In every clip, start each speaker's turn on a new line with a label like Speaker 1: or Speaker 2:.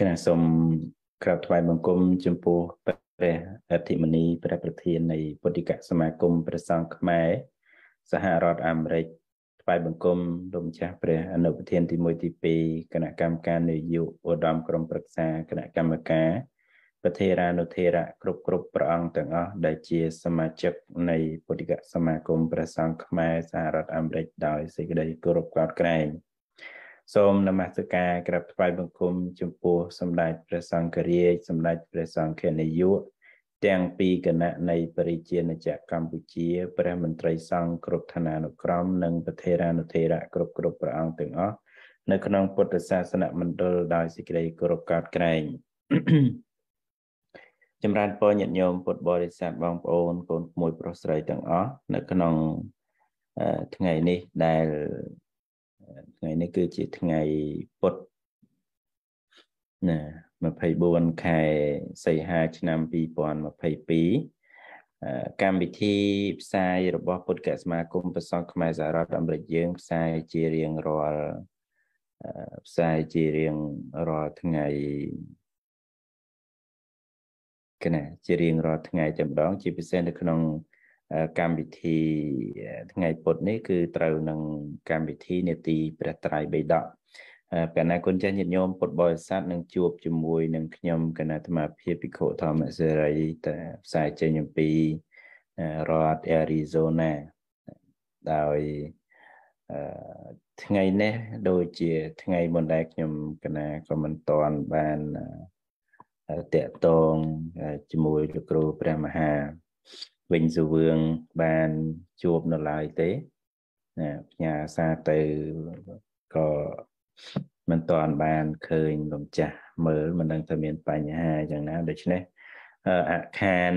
Speaker 1: គណៈសូមក្រាបថ្វាយបង្គំចំពោះព្រះអធិមនីព្រះប្រធាននៃពុទ្ធិកសមាគមព្រះសង្ឃខ្មែរសហរដ្ឋអាមេរិកថ្វាយបង្គំលោកម្ចាស់ព្រះ អនុប្រធានទី1ទី2គណៈកម្មការនយោបាយឧត្តមក្រុមប្រឹក្សាគណៈកម្មការប្រធារានុធិរៈគ្រប់គ្រប់ព្រះអង្គទាំងអស់ដែលជាសមាជិកនៃពុទ្ធិកសមាគមព្រះសង្ឃខ្មែរសហរដ្ឋអាមេរិកដោយសេចក្តីគោរពកោតក្រែង។សូមនមស្ការក្រាបថ្វាយបង្គំចំពោះសម្ដេចព្រះសង្ឃរាជសម្ដេចព្រះសង្ឃនាយកទាំងពីរគណៈនៃបរិជាណចក្រកម្ពុជាព្រះមន្ត្រីសង្ឃគ្រប់ឋានានុក្រមនិងប្រធារានុធិរៈគ្រប់គ្រប់ព្រះអង្គទាំងអស់នៅក្នុង ពុទ្ធសាសនមណ្ឌលដោយសេចក្តីគោរពកោតក្រែងចម្រើនពរញាតិញោមពុទ្ធបរិស័ទបងប្អូនកូនក្មួយ ប្រុសស្រីទាំងអស់នៅ ក្នុងថ្ងៃនេះដែលថ្ងៃនេះគឺជាថ្ងៃពុទ្ធណា24ខែសីហាឆ្នាំ2022កម្មវិធី ផ្សាយរបស់ពុទ្ធកសមាគមប្រសង់ខ្មែរសហរដ្ឋអាមេរិកយើងផ្សាយជារៀងរាល់ផ្សាយជារៀងរាល់ថ្ងៃគណៈជារៀងរាល់ថ្ងៃតែម្ដងជាពិសេសនៅក្នុងកម្មវិធីថ្ងៃពុទ្ធនេះគឺត្រូវនឹងកម្មវិធីនេតិព្រះត្រៃបិដកព្រះណាគុណចាស់ញាតិញោមពុទ្ធបរិស័ទនឹងជួបជាមួយនឹងខ្ញុំគណៈអាត្មាភាពភិក្ខុធម្មសេរីតែផ្សាយចេញអំពីរដ្ឋ Arizona ដោយថ្ងៃនេះដូចជាថ្ងៃមុនដែរខ្ញុំកណាក៏មិនតាន់បានតាក់ទងជាមួយលោកគ្រូព្រះមហាវិញសវឿងបានជួបនៅឡើយទេណាផ្ញើសារទៅក៏មិនតាន់បានឃើញលំចាស់ មើលមិនដឹងថាមានបញ្ហាយ៉ាងណាដូច្នេះអខាន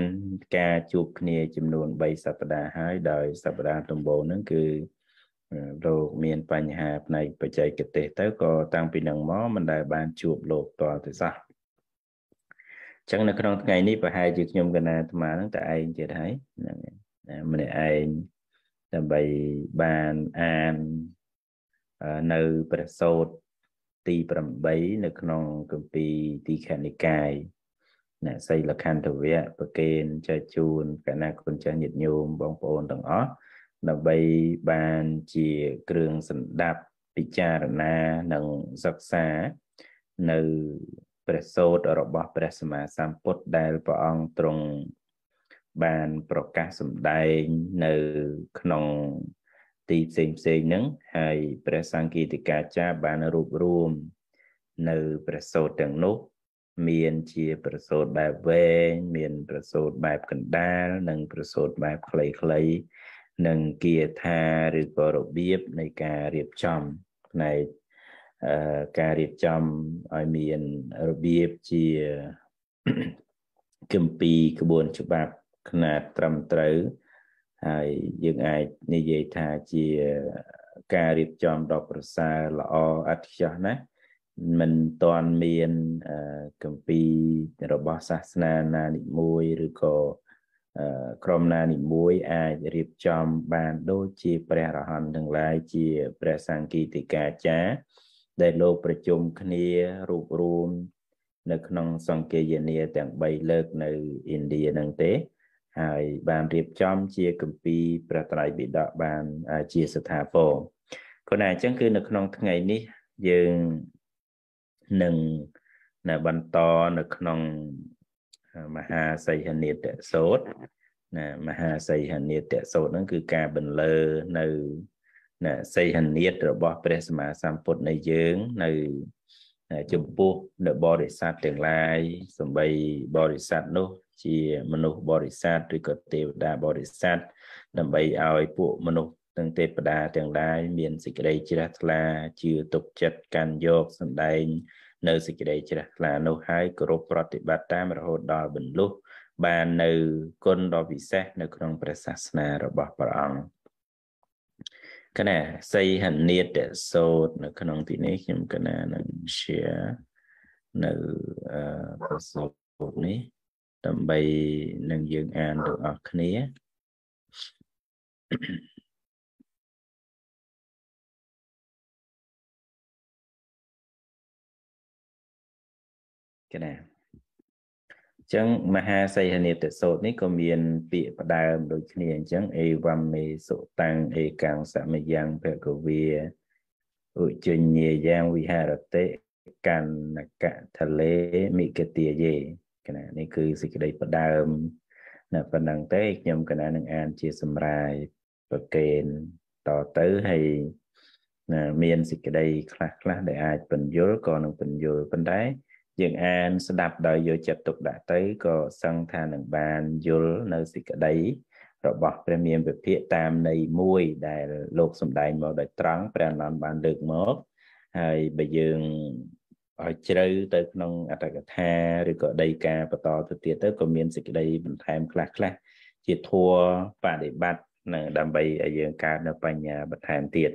Speaker 1: ការជួប គ្នាចំនួន3សប្តាហ៍ហើយដោយសប្តាហ៍ដំបូងហ្នឹងគឺរោគមានបញ្ហាផ្នែកបច្ចេកទេសទៅក៏តាំងពីនឹងមកមិនដែលបានជួបលោកតរទៅសោះចឹងនៅក្នុងថ្ងៃនេះប្រហែលជាខ្ញុំកណាអាត្មានឹងតែឯងទៀតហើយហ្នឹងម្នាក់ឯងដើម្បីបានអាននៅព្រះសូត្រទី8នៅក្នុងគម្ពីរទីខនិកាយណាសីលខន្ធវៈប្រកេនចែកជូនកណាគុណចាស់ញាតិញោមបងប្អូនទាំងអស់ដើម្បីបានជាគ្រឿងសម្ដាប់ពិចារណា និងសិក្សានៅព្រះសូតរបស់ព្រះសម្មាសម្ពុទ្ធដែលព្រះអង្គទ្រង់បានប្រកាសសម្ដែងនៅក្នុងទីផ្សេងផ្សេងហ្នឹងហើយព្រះសង្ឃីតិកាចារ្យបានរួបរวมនៅព្រះសូតទាំងនោះមានជាប្រសូតបែបវែងមានប្រសូតបែបកណ្ដាលនិងប្រសូតបែបខ្លីៗនិងគាថាឬក៏របៀបនៃការរៀបចំផ្នែកការរៀបចំឲ្យមានរបៀបជាគម្ពីរក្បួនច្បាប់ຂណាតត្រឹមត្រូវ ហើយយើងអាចនិយាយថាជា ការរៀបចំដ៏ប្រសើរល្អឥតខ្ចោះណាមិនទាន់មានគម្ពីររបស់សាសនាណានិមួយឬក៏ក្រុមណានិមួយ អាចរៀបចំបានដូចជាព្រះរហន្តទាំងឡាយជាព្រះសង្ឃីតិកាចារ្យដែលលោកប្រជុំគ្នារួបរួមនៅក្នុង សង្ឃេយនាទាំង3លើក នៅឥណ្ឌានឹងទេហើយបានរៀបចំជាគម្ពីរព្រះត្រៃបិដកបានជាស្ថាពរគណៈអញ្ចឹង គឺ នៅក្នុងថ្ងៃនេះ យើងនឹងនៅបន្តនៅក្នុងមហាសីហនេតសោតណាមហាសីហនេតសោតហ្នឹងគឺការបន្លឺនៅណាសីហនាតរបស់ ព្រះសម្មាសម្ពុទ្ធនៃយើង នៅចំពោះនៅបរិស័ទទាំងឡាយសំបីបរិស័ទនោះ ជាមនុស្សបរិស័ទឬក៏ទេវតាបរិស័ទដើម្បីឲ្យពួកមនុស្សទាំងទេពតាទាំងឡាយមានសេចក្តីជ្រះថ្លាជឿទុកចិត្តកាន់យកសំដែងនៅសេចក្តីជ្រះថ្លានោះហើយគោរពប្រតិបត្តិតាមរហូតដល់បរលុះបាននៅគុណដ៏ពិសេសនៅ ក្នុងព្រះសាសនារបស់ព្រះអង្គកណាសីហនិតសោតនៅ ក្នុងទីនេះខ្ញុំកណានឹង share នៅប្រសពនេះដើម្បីនឹងយើងអានទាំងអស់គ្នាកណាចឹងមហាសីហនេតសូត្រនេះក៏មានពាក្យផ្ដើម ដូចគ្នាអញ្ចឹងអេវំមេសុតាំងអេកាំងសមយ៉ាងភគវាឧជញាយ៉ាងវិហារតិកណ្ណកថលេមិគតិយេគណៈនេះគឺសេចក្តីផ្ដើមណាប៉ុណ្ណឹងទេខ្ញុំគណៈនឹងអាន ជាសម្រាយប្រកេនតទៅហើយណាមានសេចក្តីខ្លះខ្លះ ដែលអាចពន្យល់ក៏នឹងពន្យល់ប៉ុន្តែយើងអានស្ដាប់ដោយយកចិត្តទុកដាក់ទៅក៏សង្ឃថានឹងបានយល់នៅសេចក្តីរបស់ព្រះមានវិភាកតាមនៃមួយដែលលោកសំដែងមកដោយត្រង់ព្រះអនន្តបានលើកមកហើយបើយើងឲ្យជ្រៅទៅក្នុងអត្តកថាឬក៏ដីការបន្តទៅទៀតទៅក៏មានសេចក្តីបន្ថែមខ្លះខ្លះជាធัวបដិបត្តិនឹងដើម្បីឲ្យយើងកើតនៅបញ្ញាបន្ថែមទៀត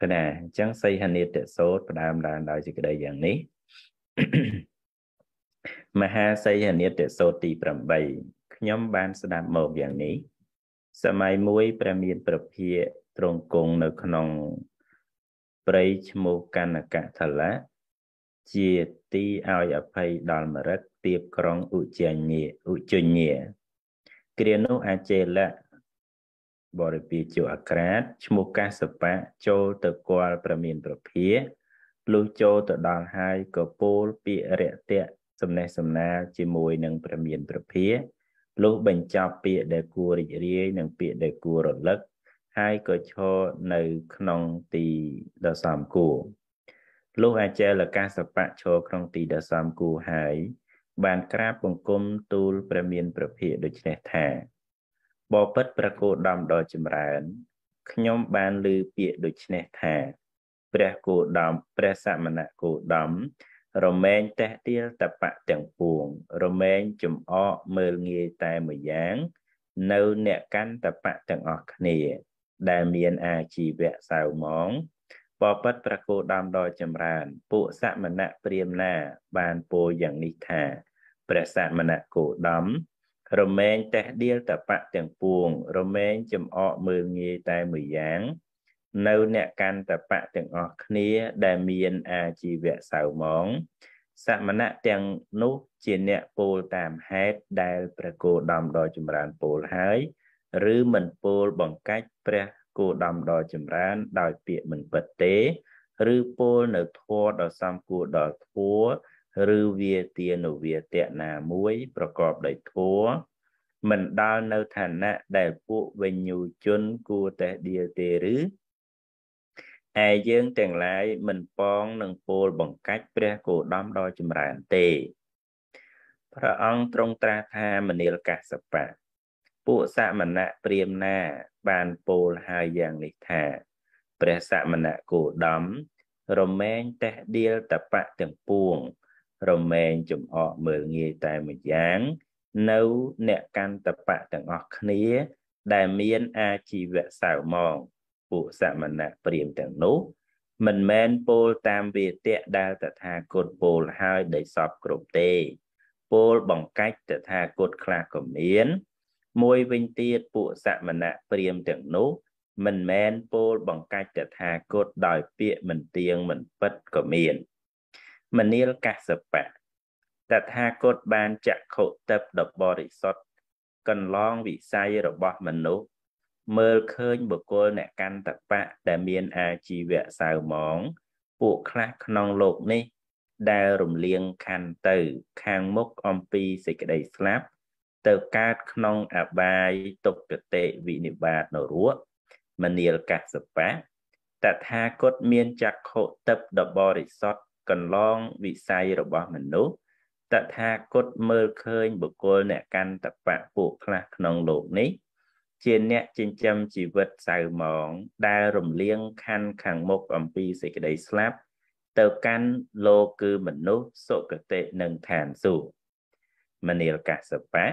Speaker 1: ព្រោះណាអញ្ចឹងសីហនិតសោតផ្ដើមឡើងដោយសេចក្តីយ៉ាងនេះមហាសីហនិតិសូត្រទី8ខ្ញុំ បាន ស្ដាប់មកយ៉ាងនេះសម័យមួយព្រះមានប្រភាកទ្រង់គង់នៅក្នុងព្រៃឈ្មោះកណ្ណកថលៈជាទីឲ្យអភ័យដល់មរិទ្ធទៀបក្រុងឧជញ្ញាឧជញ្ញាគ្រានោះអាចេលៈបរិពាជអាក្រាត ឈ្មោះកាសបៈចូលទៅគាល់ប្រមាន ប្រភាលុះចូលទៅដល់ហើយក៏ពោលពាក្យរតៈសំណេះសំណាលជាមួយនឹងព្រះមានព្រះភាលុះបញ្ចប់ពាក្យដែលគួររីករាយ និងពាក្យដែលគួររលឹក ហើយក៏ឈរនៅក្នុងទីដ៏សមគួរលុះអាចារ្យលកាសបៈឈរក្នុងទីដ៏សមគួរហើយបានក្រាបបង្គំទូលព្រះមានព្រះភិដូច្នេះថាបបិទ្ធប្រកោដំដ៏ចម្រើនខ្ញុំបានលើពាក្យដូច្នេះថាព្រះគោដមព្រះសមណគោដមរមែងតេះទៀលតបៈទាំងពួង រមែងចំអកមើលងាយតែមួយយ៉ាង នៅអ្នកកាន់តបៈទាំងអស់គ្នា ដែលមានអាជីវៈសៅមងបពិតប្រគោដំដល់ចម្រើន ពួកសមណៈព្រាមណាបានពោយ៉ាងនេះថាព្រះសមណៈគោដំរមែងតេះដៀលតបៈទាំងពួង រមែងចំអកមើលងាយតែមួយយ៉ាងនៅអ្នកកន្តបៈទាំងអស់គ្នាដែលមានអាជីវៈសៅមងសមណៈទាំងនោះជាអ្នកពោលតាមហេតុដែលព្រះគោដំដ៏ចម្រើនពោលហើយ ឬមិនពោលបង្កាច់ព្រះគោដំដ៏ចម្រើនដោយពាក្យមិនពិតទេ ឬពោលនៅធัวដ៏សំគួរដល់ធัวឬវាទានុវាតណាមួយប្រកបដោយធัวមិនដល់នៅឋានៈដែលពួកវិញ្ញូជនគួរតែដៀលទេឬហើយយើងទាំងឡាយមិនប៉ងនឹងពោលបង្កាច់ព្រះគោដំដ៏ចម្រើនទេព្រះអង្គទ្រង់ត្រាស់ថាមនាលកសបៈពួកសមណៈព្រាមណាបានពោលហើយយ៉ាងនេះថាព្រះសមណៈគោដំរមែងតេះដៀលតបៈទាំងពួង រមែងចំអកមើលងាយតែមួយយ៉ាង នៅអ្នកកាន់តបៈទាំងអស់គ្នា ដែលមានអាជីវៈសៅមងពួកសមណៈព្រាមទាំងនោះ មិនមែនពោលតាមវាទៈដែលតថាគតពោលហើយដោយសពគ្រប់ទេពោលបង្កាច់តថាគតខ្លះក៏មាន មួយវិញទៀតពួកសមណៈព្រាមទាំងនោះ មិនមែនពោលបង្កាច់តថាគតដោយពាក្យមិនទៀងមិនពិតក៏មានមនាលកសបៈតថាគតបានចក្ខុតិបដ៏បរិសុទ្ធកន្លងវិស័យរបស់មនុស្សមើលឃើញបុគ្គលអ្នកកន្តបៈដែលមានអាជីវៈសៅមង ពួកខ្លះក្នុងលោកនេះ ដែលរំលៀងខន្ធទៅខាងមុខអំពីសេចក្តីស្លាប់ទៅកើតក្នុងអបាយទុគតិវិនិបាតនរៈមនាលកសបៈតថាគតមានចក្ខុទិព្វដ៏បរិសុទ្ធកន្លងវិស័យរបស់មនុស្សតថាគតមើលឃើញបុគ្គលអ្នកកន្តបៈពួកខ្លះក្នុងលោកនេះជាអ្នកចិញ្ចឹមជីវិតសៅមង ដែលរំលៀងខណ្ឌខាងមុខអំពីសេចក្តីស្លាប់ទៅកាន់លោកគឺមនុស្សសុគតិនិងឋានសួគ៌មនាលកសបៈ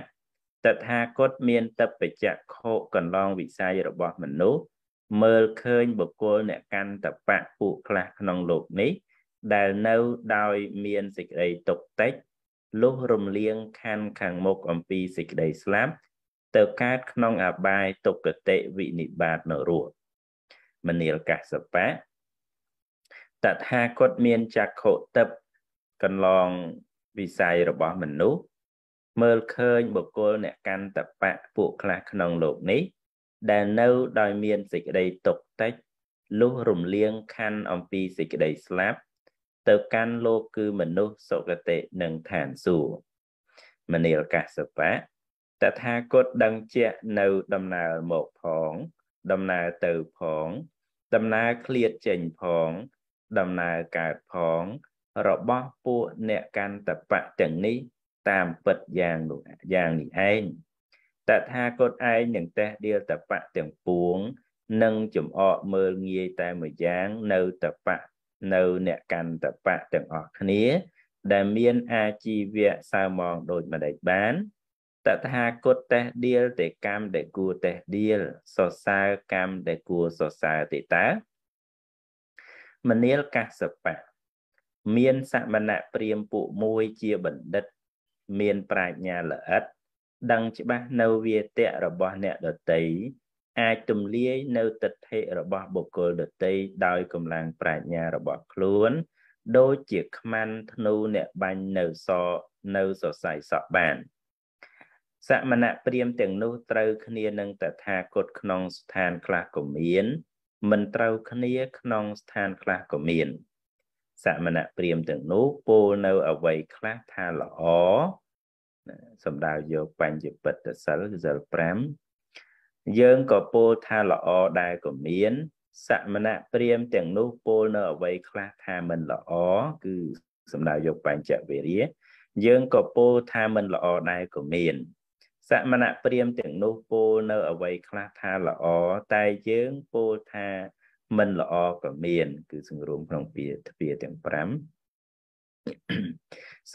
Speaker 1: តថាគតមានតបច្ចៈខោកន្លងវិស័យរបស់មនុស្សមើលឃើញបុគ្គលអ្នកកាន់តបៈពួកខ្លះក្នុងលោកនេះ ដែលនៅដោយមានសេចក្តីទុកតិចលុះរំលៀងខណ្ឌខាងមុខអំពីសេចក្តីស្លាប់ទៅកើតក្នុងអបាយទុគតិវិនិបាតនរោមនាលកសបៈតថាគតមានចក្ខុតិបកន្លងវិស័យរបស់មនុស្សមើលឃើញបុគ្គលអ្នកកន្តបៈពួកខ្លះក្នុងលោកនេះ ដែលនៅដោយមានសេចក្តីទុកតិចលុះរំលៀងខណ្ឌអំពីសេចក្តីស្លាប់ទៅកាន់លោកគឺមនុស្សសុគតិនិងឋានសួគ៌មនាលកសបៈតថាគតដឹងជាក់នៅដំណើរមកផង ដំណើរទៅផងដំណើរឃ្លាតចេញផង ដំណើរកើតផង របស់ពួកអ្នកកន្តបៈទាំងនេះ តាមពិតយ៉ាងនោះយ៉ាងនេះឯងតថាគតឯងនឹងតេះដៀលតបៈទាំងពួងនឹងចំអកមើលងាយតែមួយយ៉ាងនៅតបៈនៅអ្នកកន្តបៈទាំងអស់គ្នា ដែលមានអាជីវៈសៅមងដូចម្ដេចបានតថាគតតេះដៀលតេកម្មដែលគួរតេះដៀលសរសើរកម្មដែលគួរសរសើរទេតា មនាលកសបៈមានសមណៈព្រាមពួកមួយជាបណ្ឌិត មានប្រាជ្ញាល្អិតដឹងច្បាស់នៅវាទៈរបស់អ្នកដតីអាចទម្លាយនៅទិដ្ឋិរបស់បុគ្គលដតីដោយកម្លាំងប្រាជ្ញារបស់ខ្លួន ដូចជាខ្មាន់ធ្នូអ្នកបាញ់នៅសនៅសរសៃសក់បានសមណព្រាមទាំងនោះត្រូវគ្នានឹងតថាគតក្នុងស្ថានខ្លះក៏មានមិនត្រូវគ្នាក្នុងស្ថានខ្លះក៏មានសមណព្រាមទាំងនោះពោលនៅអវ័យខ្លះថាល្អសម្ដៅយកបញ្ញពិតសិលសិល5យើងក៏ពោលថាល្អដែរក៏មានសមណព្រាមទាំងនោះពោលនៅអវ័យខ្លះថាមិនល្អគឺសម្ដៅយកបញ្ចវេរាយើងក៏ពោលថាមិនល្អដែរក៏មានសមណព្រាមទាំង នោះពោលនៅអ្វីខ្លះថាល្អតែយើងពោលថាមិនល្អក៏មាន គឺសង្រួមក្នុងពាក្យទ្វាទាំង5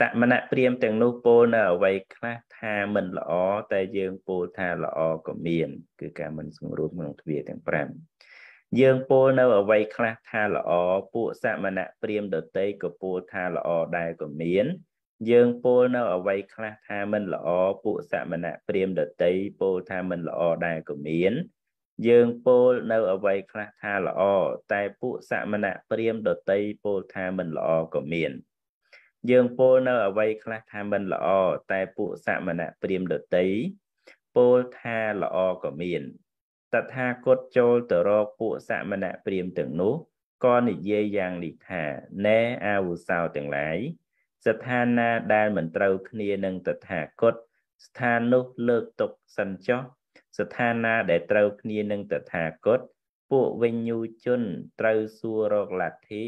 Speaker 1: សមណព្រាមទាំងនោះពោលនៅអ្វីខ្លះថាមិនល្អតែយើងពោលថាល្អក៏មានគឺការមិនសង្រួមក្នុងទ្វាទាំង5យើងពោលនៅអ្វីខ្លះថាល្អពួកសមណព្រាមដតីក៏ពោលថាល្អដែរក៏មានយើងពោលនៅអ្វីខ្លះថាមិនល្អ ពួកសមណៈព្រាមដតីពោលថាមិនល្អដែរក៏មាន យើងពោលនៅអ្វីខ្លះថាល្អតែពួកសមណៈព្រាមដតីពោលថាមិនល្អក៏មានយើងពោលនៅអ្វីខ្លះថាមិនល្អ តែពួកសមណៈព្រាមដតីពោលថាល្អក៏មាន តថាគតចូលទៅរកពួកសមណៈព្រាមទាំងនោះក៏និយាយយ៉ាងនេះថាណែអាវុសោទាំងឡាយស្ថានណាដែលមិនត្រូវគ្នានឹងតថាគតស្ថាននោះលើកទុកសិនចុះស្ថានណាដែលត្រូវគ្នានឹងតថាគតពួកវិញ្ញូជនត្រូវសួររកលទ្ធិ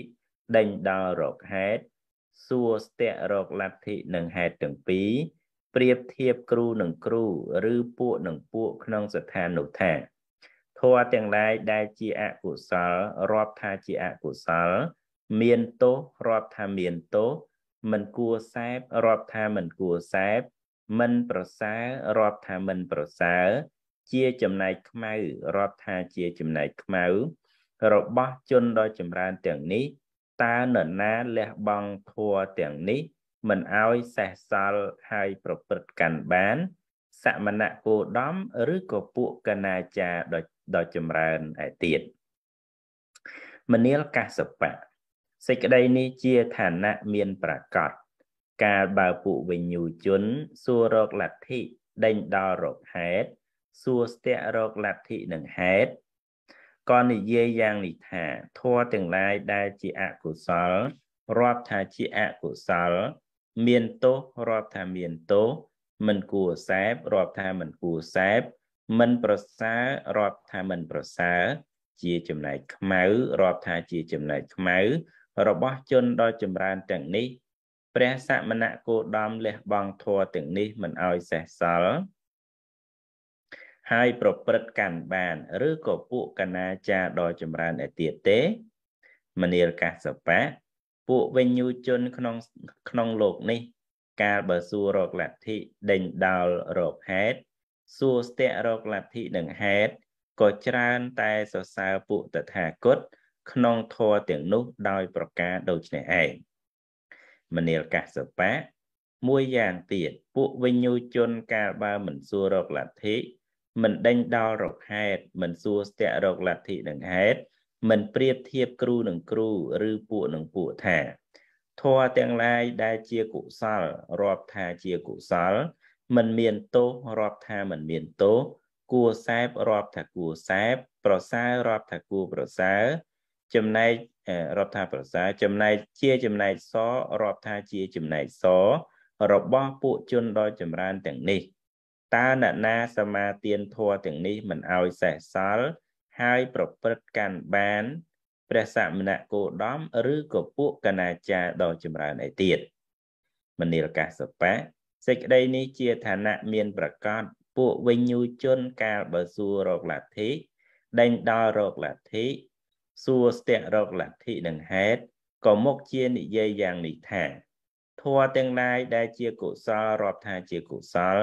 Speaker 1: ដេញដោលរកហេតុសួរស្ទាក់រកលទ្ធិនឹងហេតុទាំងពីរប្រៀបធៀបគ្រូនឹងគ្រូ ឬពួកនឹងពួកក្នុងស្ថាននោះថាធម៌ទាំងឡាយដែលជាអកុសលរាប់ថាជាអកុសល មានទោសរាប់ថាមានទោសមិនគួរសែបរាប់ថាមិនគួរសែបមិនប្រសើររាប់ថាមិនប្រសើរជាចំណែកខ្មៅរាប់ថាជាចំណែកខ្មៅរបស់ជនដ៏ចម្រើនទាំងនេះតើនរណាលះបង់ធัวទាំងនេះ មិនអោយសេះសល់ហើយប្រព្រឹត្តកាន់បានសមណៈគោដំឬក៏ពួកកណាចាដ៏ចម្រើនឯទៀតមនាលកសបៈសេចក្តីនេះជាឋានៈមានប្រកាសកាលបើពួកវិញ្ញូជន សួររកលទ្ធិដេញដល់រកហេតុសួរស្ទាក់រកលទ្ធិនឹងហេតុក៏និយាយយ៉ាងនេះថាធัวទាំងឡាយដែលជាអកុសលរាប់ថាជាអកុសល មានទោសរាប់ថាមានទោសមិនគួរសែបរាប់ថាមិនគួរសែបមិនប្រសើររាប់ថាមិនប្រសើរជាចំណែកខ្មៅរាប់ថាជាចំណែកខ្មៅរបស់ជនដ៏ចម្រើនទាំងនេះ ព្រះសមណគោដមលះបង់ធัวទាំងនេះមិនឲ្យសេះសល់ហើយប្រព្រឹត្តកម្មបានឬក៏ពួកកណាចាដ៏ចម្រើនឯទៀតទេ មនាលកាសបៈពួកវិញ្ញូជនក្នុងក្នុងលោកនេះ កាលបើសួររកលទ្ធិដេញដោលរកហេតុសួរស្ទាក់រកលទ្ធិនឹងហេតុក៏ច្រើនតែសរសើរពួកតថាគតក្នុងធម៌ទាំងនោះដោយប្រការដូចនេះឯងមនាលកាសបៈមួយយ៉ាងទៀតពួកវិញ្ញូជនកាលបើមិនសួររកលទ្ធិមិនដេញដោលរកហេតុមិនសួរស្ទាក់រកលទ្ធិនឹងហេតុមិនប្រៀបធៀបគ្រូនឹងគ្រូឬពួកនឹងពួកថាធម៌ទាំងឡាយដែលជាកុសលរាប់ថាជាកុសល មិនមានទោសរាប់ថាមិនមានទោសគួរសែបរាប់ថាគួរសែបប្រសើររាប់ថាគួរប្រសើរចំណែករាប់ថាប្រសាចំណែកជាចំណែកសរាប់ថាជាចំណែកសរបស់ពួកជនដ៏ចម្រើនទាំងនេះតើអ្នកណាសមាទានធัวទាំងនេះមិនឲ្យសេះសល់ហើយប្រព្រឹត្តកាន់បានព្រះសមណគោដមឬក៏ពួកកណាចារដ៏ចម្រើនឯទៀត មនីលកាសបៈសេចក្តីនេះជាឋានៈមានប្រកាសពួកវិញ្ញូជនកាលបើសួររកលទ្ធិដេញដល់រកលទ្ធិសួរស្ទាក់រកលទ្ធិនិងហេតុក៏មកជានិយាយយ៉ាងនេះថាធัวទាំងឡាយដែលជាកុសលរាប់ថាជាកុសល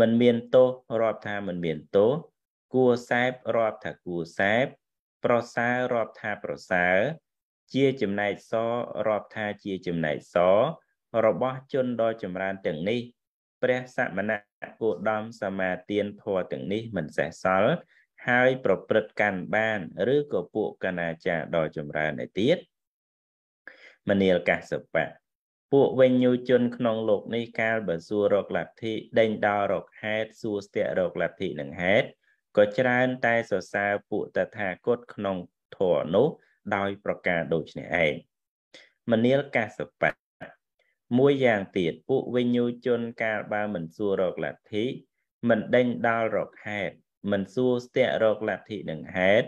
Speaker 1: មិនមានទោសរាប់ថាមិនមានទោសគួសែបរាប់ថាគួសែបប្រសើររាប់ថាប្រសើរជាចំណែកសរាប់ថាជាចំណែកសរបស់ជនដ៏ចម្រើនទាំងនេះព្រះសមណៈគោដមសមាទានធัวទាំងនេះមិនសេះសល់ហើយប្រព្រឹត្តកាន់បាន ឬក៏ពួកកណាចារដ៏ចម្រើនឯទៀតមនាលកសបៈពួកវិញ្ញូជនក្នុងលោកនេះកាលបើសួររកលទ្ធិដេញដោលរកហេតុសួរស្ទាក់រកលទ្ធិនឹងហេតុក៏ច្រើនតែសរសើរពួកតថាគតក្នុងធរនោះដោយប្រការដូចនេះឯងមនាលកសបៈមួយយ៉ាងទៀតពួកវិញ្ញូជនកាលបើមិនសួររកលទ្ធិមិនដេញដោលរកហេតុមិនសួរស្ទាក់រកលទ្ធិនឹងហេតុ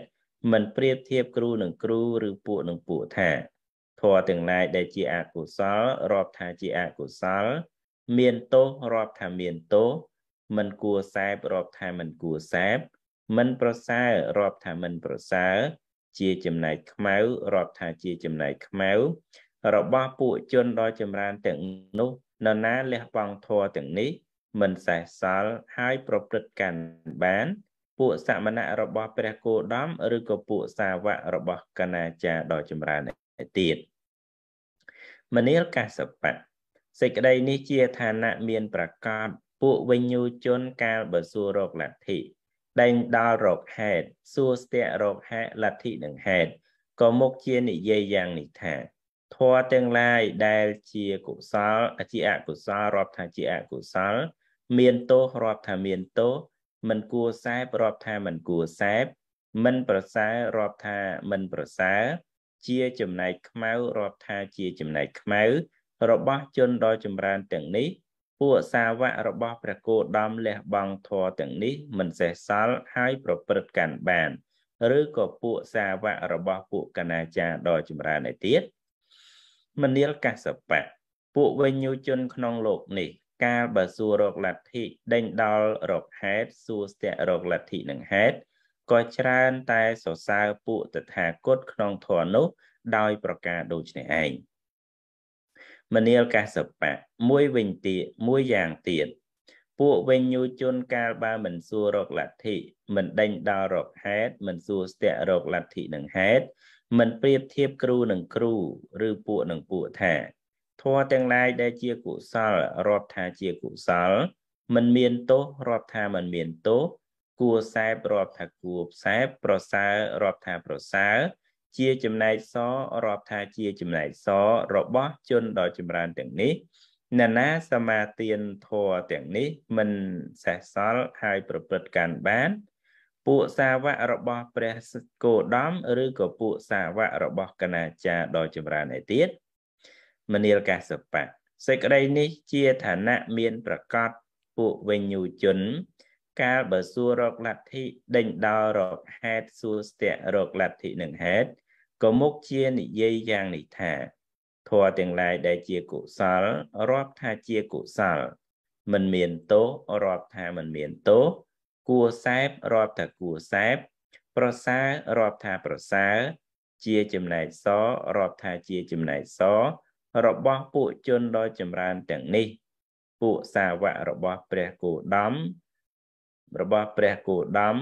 Speaker 1: មិនប្រៀបធៀបគ្រូនឹងគ្រូឬពួកនឹងពួកថាធម៌ទាំងឡាយដែលជាអកុសលរាប់ថាជាអកុសលមានទោសរាប់ថាមានទោសមិនគួរសែបរាប់ថាមិនគួរសែបមិនប្រសើររាប់ថាមិនប្រសើរជាចំណែកខ្មៅរាប់ថាជាចំណែកខ្មៅរបស់ពួកជនដ៏ចម្រើនទាំងនោះនរណាលះបង់ធម៌ទាំងនេះមិនសេះសល់ហើយប្រព្រឹត្តកាន់បាន ពួកសមណៈរបស់ ព្រះគោដមឬក៏ពួកសាវករបស់កណាចារដ៏ចម្រើនទៀតមនាលកសបៈសេចក្តីនេះជាឋានៈមានប្រកាសពួកវិញ្ញូជនកាលបើសួររកលទ្ធិដេញដល់រកហេតុសួរស្ទាក់រកហេតុលទ្ធិនឹងហេតុក៏មកជានិយាយយ៉ាងនេះថាធម៌ទាំងឡាយដែល ជាកុសលជាអកុសលរាប់ថាជាអកុសលមានទោសរាប់ថាមានទោសមិនគួរសែបរាប់ថាមិនគួរសែបមិនប្រសើររាប់ថាមិនប្រសើរជាចំណែកខ្មៅរាប់ថាជាចំណែកខ្មៅ របស់ជនដ៏ចម្រើនទាំងនេះ ពួកសាវករបស់ព្រះគោដំលះបង់ធរទាំងនេះ មិនសេះសល់ហើយប្រព្រឹត្តកាន់បាន ឬក៏ពួកសាវករបស់ពួកកណាចារដ៏ចម្រើនឯទៀតមនាលកសបៈពួកវិញ្ញុជនក្នុងលោកនេះកាលបើសួររកលទ្ធិដេញដល់រកហេតុសួរស្ទាក់រកលទ្ធិនឹងហេតុក៏ច្រើនតែសរសើរពួកតថាគតក្នុងធម៌នោះ ដោយប្រការដូចនេះឯងមនាលកសបៈមួយវិញទៀតមួយយ៉ាងទៀតពួកវិញ្ញូជនកាលបើមិនសួររកលទ្ធិមិនដេញដល់រកហេតុមិនសួរស្ទាក់រកលទ្ធិនឹងហេតុមិនប្រៀបធៀបគ្រូនឹងគ្រូ ឬពួកនឹងពួកថាធម៌ទាំងឡាយដែលជាកុសលរាប់ថាជាកុសលមិនមានទោសរាប់ថាមិនមានទោសគួខ្សែបរាប់ថាគួខ្សែបប្រសើររាប់ថាប្រសើរជាចំណែកសរាប់ថាជាចំណែកសរបស់ជនដ៏ចម្រើនទាំងនេះណណាសមាទានធរទាំងនេះមិនសេះសល់ហើយប្រព្រឹត្តកាន់បាន ពួកសាវករបស់ព្រះគោដំឬក៏ពួកសាវករបស់កណាចារដ៏ចម្រើនឯទៀតមនាលកាសបៈសេចក្តីនេះជាឋានៈមានប្រកបពួកវិញ្ញូជន កាលបើសួររកលទ្ធិដេញដោលរកហេតុសួរស្ទាក់រកលទ្ធិនឹងហេតុក៏មុខជានិយាយយ៉ាងនេះថាធម៌ទាំងឡាយដែលជាកុសលរាប់ថាជាកុសលមិនមានទោសរាប់ថាមិនមានទោសគួសែបរាប់ថាគួសែបប្រសើររាប់ថាប្រសើរជាចំណែកសរាប់ថាជាចំណែកសរបស់ពួកជនដ៏ចម្រើនទាំងនេះ ពួកសាវករបស់ ព្រះគោដមរបស់ ព្រះគោដម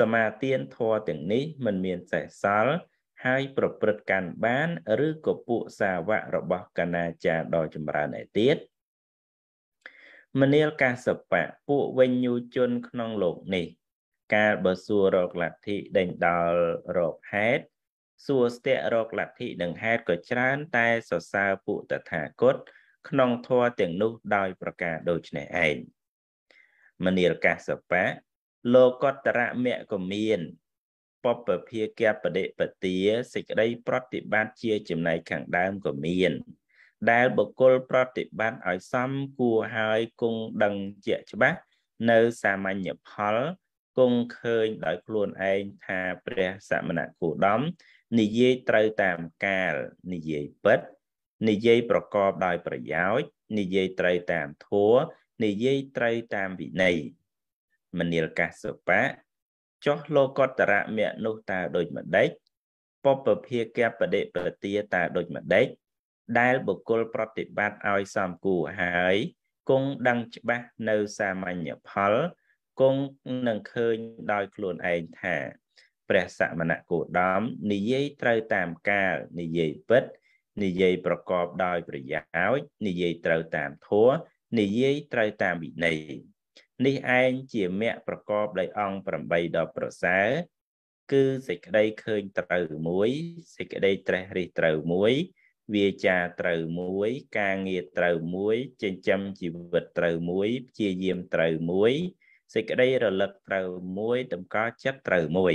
Speaker 1: សមាទានធម៌ទាំងនេះមិនមានសេសសល់ហើយប្រព្រឹត្តកាន់បានឬក៏ពួកសាវករបស់កណាចារដ៏ចម្រើនឯទៀតមនាលកាសបៈពួកវិញ្ញូជនក្នុងលោកនេះ កាលបើសួររកលទ្ធិដេញដោលរកហេតុសួរស្ទាក់រកលទ្ធិនិងហេតុក៏ច្រើនតែសរសើរពួកតថាគតក្នុងធម៌ទាំងនោះដោយប្រការដូចនេះឯងមនិរកាសបៈលោកតរមៈក៏មានបពភាគបដិបទាសេចក្តីប្រតិបត្តិជាចំណែកខាងដើមក៏មាន ដែលបុគ្គលប្រតិបត្តិឲ្យសមគួរហើយគង់ដឹងជាច្បាស់នៅសាមញ្ញផលគង់ឃើញដោយខ្លួនឯងថាព្រះសមណគោដមនិយាយត្រូវតាមកាលនិយាយពិតនិយាយប្រកបដោយប្រយោជន៍និយាយត្រូវតាមធัวនិយាយត្រូវតាមវិន័យមនាលកាសបៈចោះលោកតរមៈនោះតើដូចម្ដេចពពភាកបដិបទាតើដូចម្ដេចដែលបុគ្គលប្រតិបត្តិឲ្យសមគួរហើយគង់ដឹងច្បាស់នៅសាមញ្ញផលគង់នឹងឃើញដោយខ្លួនឯងថាព្រះសមណគោដមនិយាយត្រូវតាមកាលនិយាយពិតនិយាយប្រកបដោយប្រយោជន៍និយាយត្រូវតាមធម៌និយាយត្រូវតាមវិន័យនេះឯងជាមគ្គប្រកបដោយអង្គ8ដ៏ប្រសើរគឺសេចក្តីឃើញត្រូវមួយសេចក្តីត្រេះរិះត្រូវមួយ វាចាត្រូវមួយការងារត្រូវមួយចិញ្ចឹមជីវិតត្រូវមួយព្យាយាមត្រូវមួយសេចក្តីរលឹកត្រូវមួយតម្កល់ចិត្តត្រូវមួយ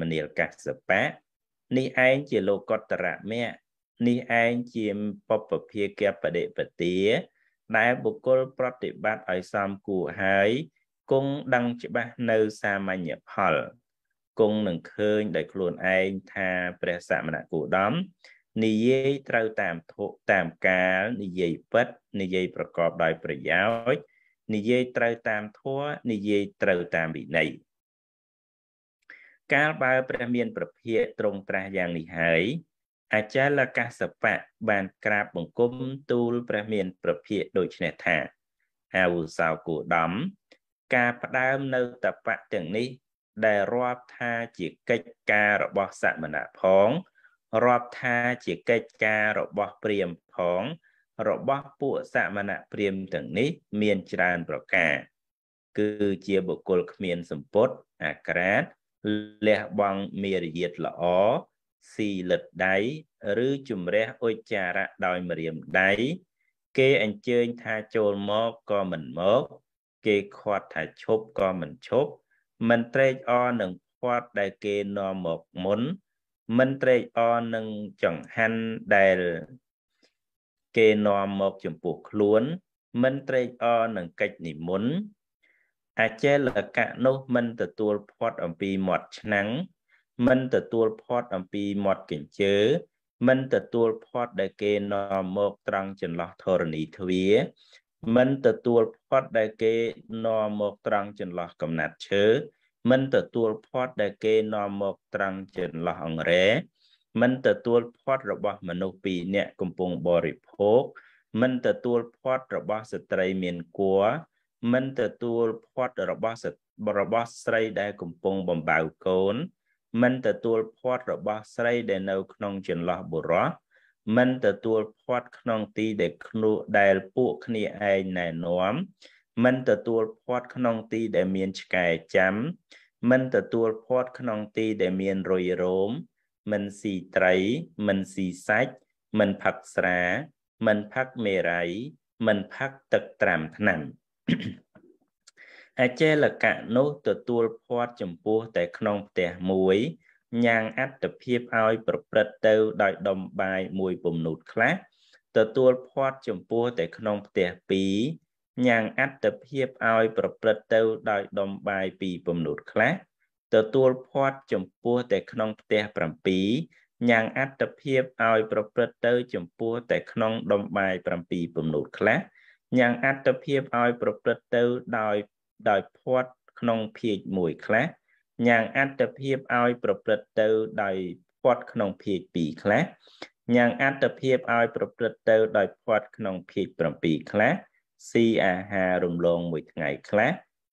Speaker 1: មនាលកសបៈនេះឯងជាលោកតរមៈនេះឯងជាបពភាគបដិបទា ដែលបុគ្គលប្រតិបត្តិឲ្យសមគួរហើយគង់ដឹងច្បាស់នៅសាមញ្ញផលគង់នឹងឃើញដោយខ្លួនឯងថាព្រះសមណគោដមនិយាយត្រូវតាមធុតាមកាលនិយាយពិតនិយាយប្រកបដោយប្រយោជន៍និយាយត្រូវតាមធម៌និយាយត្រូវតាមវិន័យកាលបើព្រះមានប្រភាកទ្រង់ត្រាស់យ៉ាងនេះហើយអាចារ្យលកាសបៈបានក្រាបបង្គំទូលព្រះមានប្រភាកដូចនេះថាអាវុសោគូដំ ការផ្ដើមនៅតបៈទាំងនេះ ដែលរាប់ថាជាកិច្ចការរបស់សមណៈផងរាប់ថាជាកិច្ចការរបស់ព្រាមផងរបស់ពួកសមណៈព្រាមទាំងនេះមានច្រើនប្រការ គឺជាបុគ្គលគ្មានសម្ពុតអាក្រាតលះបង់មេរយាទល្អស៊ីលិតដៃឬជំរះអុចារៈដោយម្រាមដៃគេអញ្ជើញថាចូលមកក៏មិនមកគេខាត់ថាឈប់ក៏មិនឈប់មិនត្រេកអរនឹងខាត់ដែលគេនាំមកមុន មិនត្រេកអរនឹងចង្ហាន់ដែលគេនាំមកចំពោះខ្លួន មិនត្រេកអរនឹងកិច្ចនិមន្តអចេលកៈនោះ មិនទទួលផាត់អំពីមាត់ឆ្នាំងមិនទទួលផាត់អំពីមាត់កញ្ជើមិនទទួលផាត់ដែលគេនាំមកត្រង់ចន្លោះធរណីទ្វារមិនទទួលផាត់ដែលគេនាំមកត្រង់ចន្លោះកំណាត់ឈើមិនទទួលផាត់ដែលគេនាំមកត្រង់ចន្លោះអង្រែមិនទទួលផាត់របស់មនុស្សពីរនាក់កំពុងបរិភោគមិនទទួលផាត់របស់ស្ត្រីមានគួរមិនទទួលផាត់របស់របស់ស្រីដែលកំពុងបំបៅកូនមិនទទួលផាត់របស់ស្រីដែលនៅក្នុងចន្លោះបុរសមិនទទួលផាត់ក្នុងទីដែលខ្លួនដែលពួកគ្នាឯងណែនាំមិនទទួលផាត់ក្នុងទីដែលមានឆ្កែចាំមិនទទួលផាត់ក្នុងទីដែលមានរុយរោមមិនស៊ីត្រីមិនស៊ីសាច់មិនផឹកស្រាមិនផឹកមេរ័យមិនផឹកទឹកត្រាំថ្នាំអជលកៈនោះទទួលធាត់ចំពោះតែក្នុងផ្ទះមួយញ៉ាំងអត្តភាពឲ្យប្រព្រឹត្តទៅដោយដំបាយមួយពំនូតខ្លះទទួលធាត់ចំពោះតែក្នុងផ្ទះពីរញ៉ាំងអត្តភាពឲ្យប្រព្រឹត្តទៅដោយដំបាយពីរពំនូតខ្លះទទួលធាត់ចំពោះតែក្នុងផ្ទះ7ញ៉ាំងអត្តភាពឲ្យប្រព្រឹត្តទៅចំពោះតែក្នុង ដំបាយ7ពំនូតខ្លះញ៉ាំងអត្តភាពឲ្យប្រព្រឹត្តទៅដោយដោយផាត់ក្នុងភាគមួយខ្លះញ៉ាំងអត្តភាពឲ្យប្រព្រឹត្តទៅដោយផាត់ក្នុងភាគពីរខ្លះញ៉ាំងអត្តភាពឲ្យប្រព្រឹត្តទៅ ដោយផាត់ក្នុងភាគ7ខ្លះស៊ីអាហាររំលងមួយថ្ងៃខ្លះ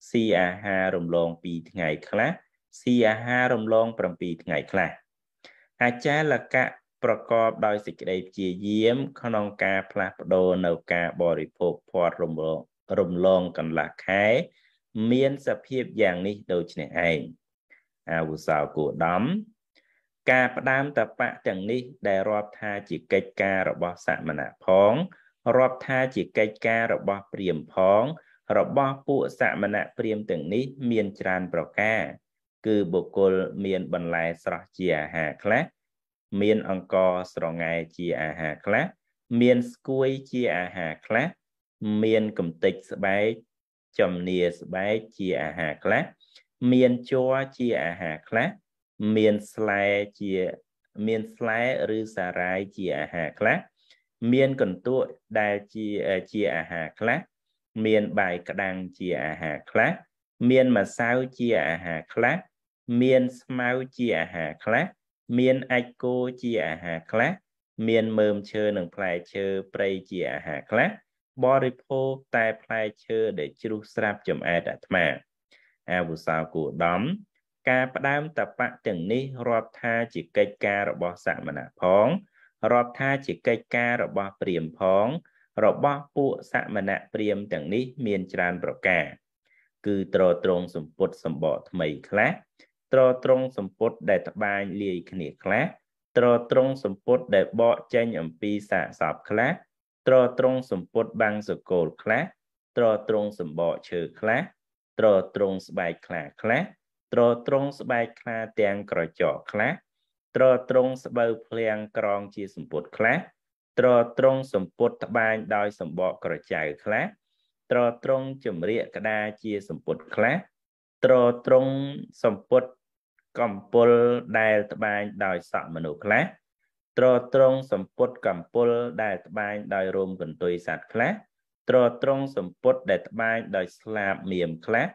Speaker 1: ស៊ីអាហាររំលង2ថ្ងៃខ្លះស៊ីអាហាររំលង7ថ្ងៃខ្លះអាចារលកៈប្រកបដោយសេចក្តីព្យាយាម ក្នុងការផ្លាស់ប្ដូរនៅការបរិភោគធាត់រំលងរំលងកន្លះខែ មានសភាពយ៉ាងនេះដូចនេះឯងអវសោគូដំ ការផ្ដាមតបៈទាំងនេះ ដែលរាប់ថាជាកិច្ចការរបស់សមណៈផងរាប់ថាជាកិច្ចការរបស់ព្រាមផង របស់ពួកសមណៈព្រាមទាំងនេះមានច្រើនប្រការ គឺបុគ្គលមានបន្លែស្រស់ជាអាហារខ្លះមានអង្ករស្រងែជាអាហារខ្លះមានស្គួយជាអាហារខ្លះមានកំទេចស្បែកចំនាស្បែកជាអាហារខ្លះមានជ័រជាអាហារខ្លះមានស្លែជាមានស្លែឬសារាយជាអាហារខ្លះមានកន្ទក់ដែលជាជាអាហារខ្លះមានបាយក្តាំងជាអាហារខ្លះមានម្សៅជាអាហារខ្លះមានស្មៅជាអាហារខ្លះមានអាចគោជាអាហារខ្លះមានមើមឈើនិងផ្លែឈើព្រៃជាអាហារខ្លះបរិភោគតែផ្លែឈើដែលជ្រុះស្រាប់ចំអែតអាត្មាអវុសោគូដំ ការផ្ដើមតបៈទាំងនេះរាប់ថាជាកិច្ចការរបស់សមណៈផងរាប់ថាជាកិច្ចការរបស់ព្រាមផង របស់ពួកសមណៈព្រាមទាំងនេះ មានច្រើនប្រការគឺត្រត្រងសម្ពុតសម្បកថ្មីខ្លះត្រត្រង់សម្ពុតដែលត្បាញលាយគ្នាខ្លះត្រត្រង់សម្ពុតដែលបកចេញអំពីសាកសពខ្លះត្រត្រង់សម្ពុតបាំងសកលខ្លះត្រត្រង់សម្បកឈើខ្លះត្រត្រង់ស្បែកខ្លាខ្លះត្រត្រង់ស្បែកខ្លាទាំងក្រចកខ្លះត្រត្រង់ស្បូវភ្លៀងក្រងជាសម្ពុតខ្លះត្រត្រង់សម្ពុតត្បាញដោយសម្បកក្រចៅខ្លះត្រត្រង់ចម្រៀកក្តារជាសម្ពុតខ្លះត្រត្រង់សម្ពុតកំពុលដែលត្បាញដោយសក់មនុស្សខ្លះត្រត្រង់សម្ពុតកំពុលដែលត្បាញដោយរោមកន្ទុយសัตว์ខ្លះត្រត្រង់សម្ពុត ដែលត្បាញដោយ ស្លាបមៀមខ្លះ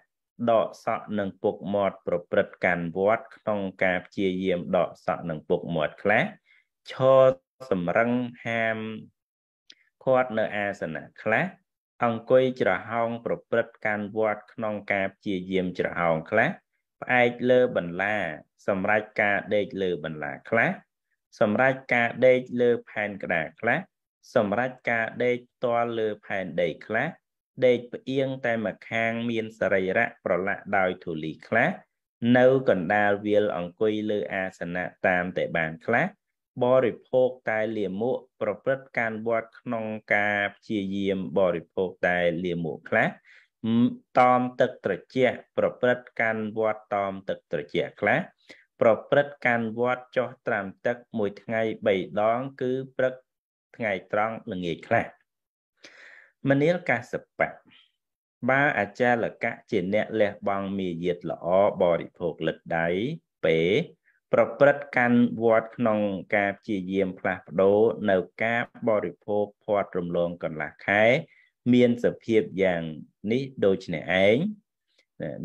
Speaker 1: ដកសក់និងពុកមាត់ប្រព្រឹត្តកាន់វត្ត ក្នុងការព្យាយាមដកសក់និងពុកមាត់ខ្លះឈរសម្រឹងហាមគាត់នៅអាសនៈខ្លះអង្គុយច្រហោងប្រព្រឹត្តកាន់វត្តក្នុងការព្យាយាមច្រហោងខ្លះផ្អែកលើបន្លាសម្រាប់ការដេកលើបន្លាខ្លះសម្រាប់ការដេកលើផែនក្តារខ្លះសម្រាប់ការដេកផ្ទាល់លើផែនដីខ្លះដេកផ្អៀងតែម្ខាងមានសរីរៈប្រឡាក់ដោយធូលីខ្លះនៅកណ្ដាលវាលអង្គុយលើអាសនៈតាមតែបានខ្លះបរិភោគតែលាមកប្រព្រឹត្តការវត្តក្នុងការព្យាយាមបរិភោគតែលាមកខ្លះតอมទឹកត្រជាក់ប្រព្រឹត្តកាន់វត្តតอมទឹកត្រជាក់ខ្លះប្រព្រឹត្តកាន់វត្តចោះត្រាំទឹកមួយថ្ងៃ3ដងគឺព្រឹកថ្ងៃត្រង់ល្ងាចខ្លះមនាលកាសបៈបើអាចារ្យកៈជាអ្នកលះបង់មារយាទល្អបរិភោគលិតដៃពេ ប្រព្រឹត្តកាន់វត្តក្នុងការព្យាយាមផ្លាស់ប្ដូរនៅការបរិភោគផាត់រំលងកន្លះខែមានសភាពយ៉ាងនេះដូចនេះឯង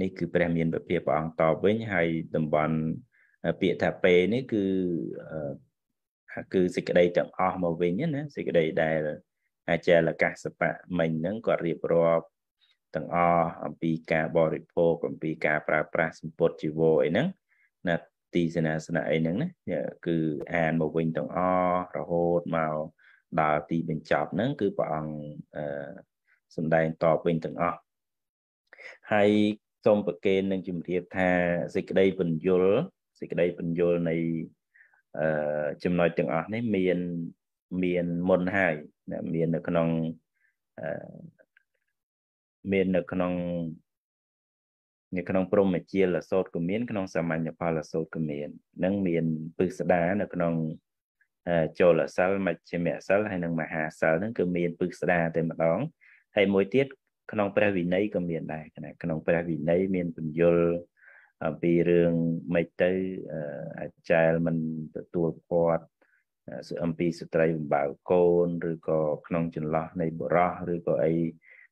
Speaker 1: នេះគឺព្រះមានពភាពព្រះអង្គតបវិញហើយតំបន់ពាក្យថាពេនេះគឺគឺសេចក្តីទាំងអស់មកវិញណាសេចក្តីដែលអាចារ្យលកាសបៈមិញហ្នឹងគាត់រៀបរាប់ទាំងអស់អំពីការបរិភោគអំពីការប្រើប្រាស់សម្ពុតជីវរអីហ្នឹងណាទីសេនាសនៈអីហ្នឹងណាគឺអានមកវិញទាំងអស់រហូតមកដល់ទីបញ្ចប់ហ្នឹងគឺព្រះអង្គអឺសំដែងតបវិញទាំងអស់ហើយសូមប្រគេននឹងជំរាបថាសេចក្តីពន្យល់សេចក្តីពន្យល់នៃអឺចំណុចទាំងអស់នេះមានមានមុនហើយមាននៅ ក្នុងអឺមាននៅក្នុងនៅក្នុងព្រមជាលសោតក៏មានក្នុងសាមញ្ញផលសោតក៏មាននឹងមានពិសដានៅក្នុងចូលអសិលមជ្ឈិមអសិលហើយនិងមហាសិលហ្នឹងគឺមានពឹស្ដាតែម្ដងហើយមួយទៀតក្នុងព្រះវិន័យក៏មានដែរណាក្នុងព្រះវិន័យមានបញ្យលអំពីរឿងមិនទៅអាចារ្យមិនទទួលគាត់អំពីស្ត្រីបំបើកូនឬក៏ក្នុងចន្លោះនៃបុរសឬក៏អី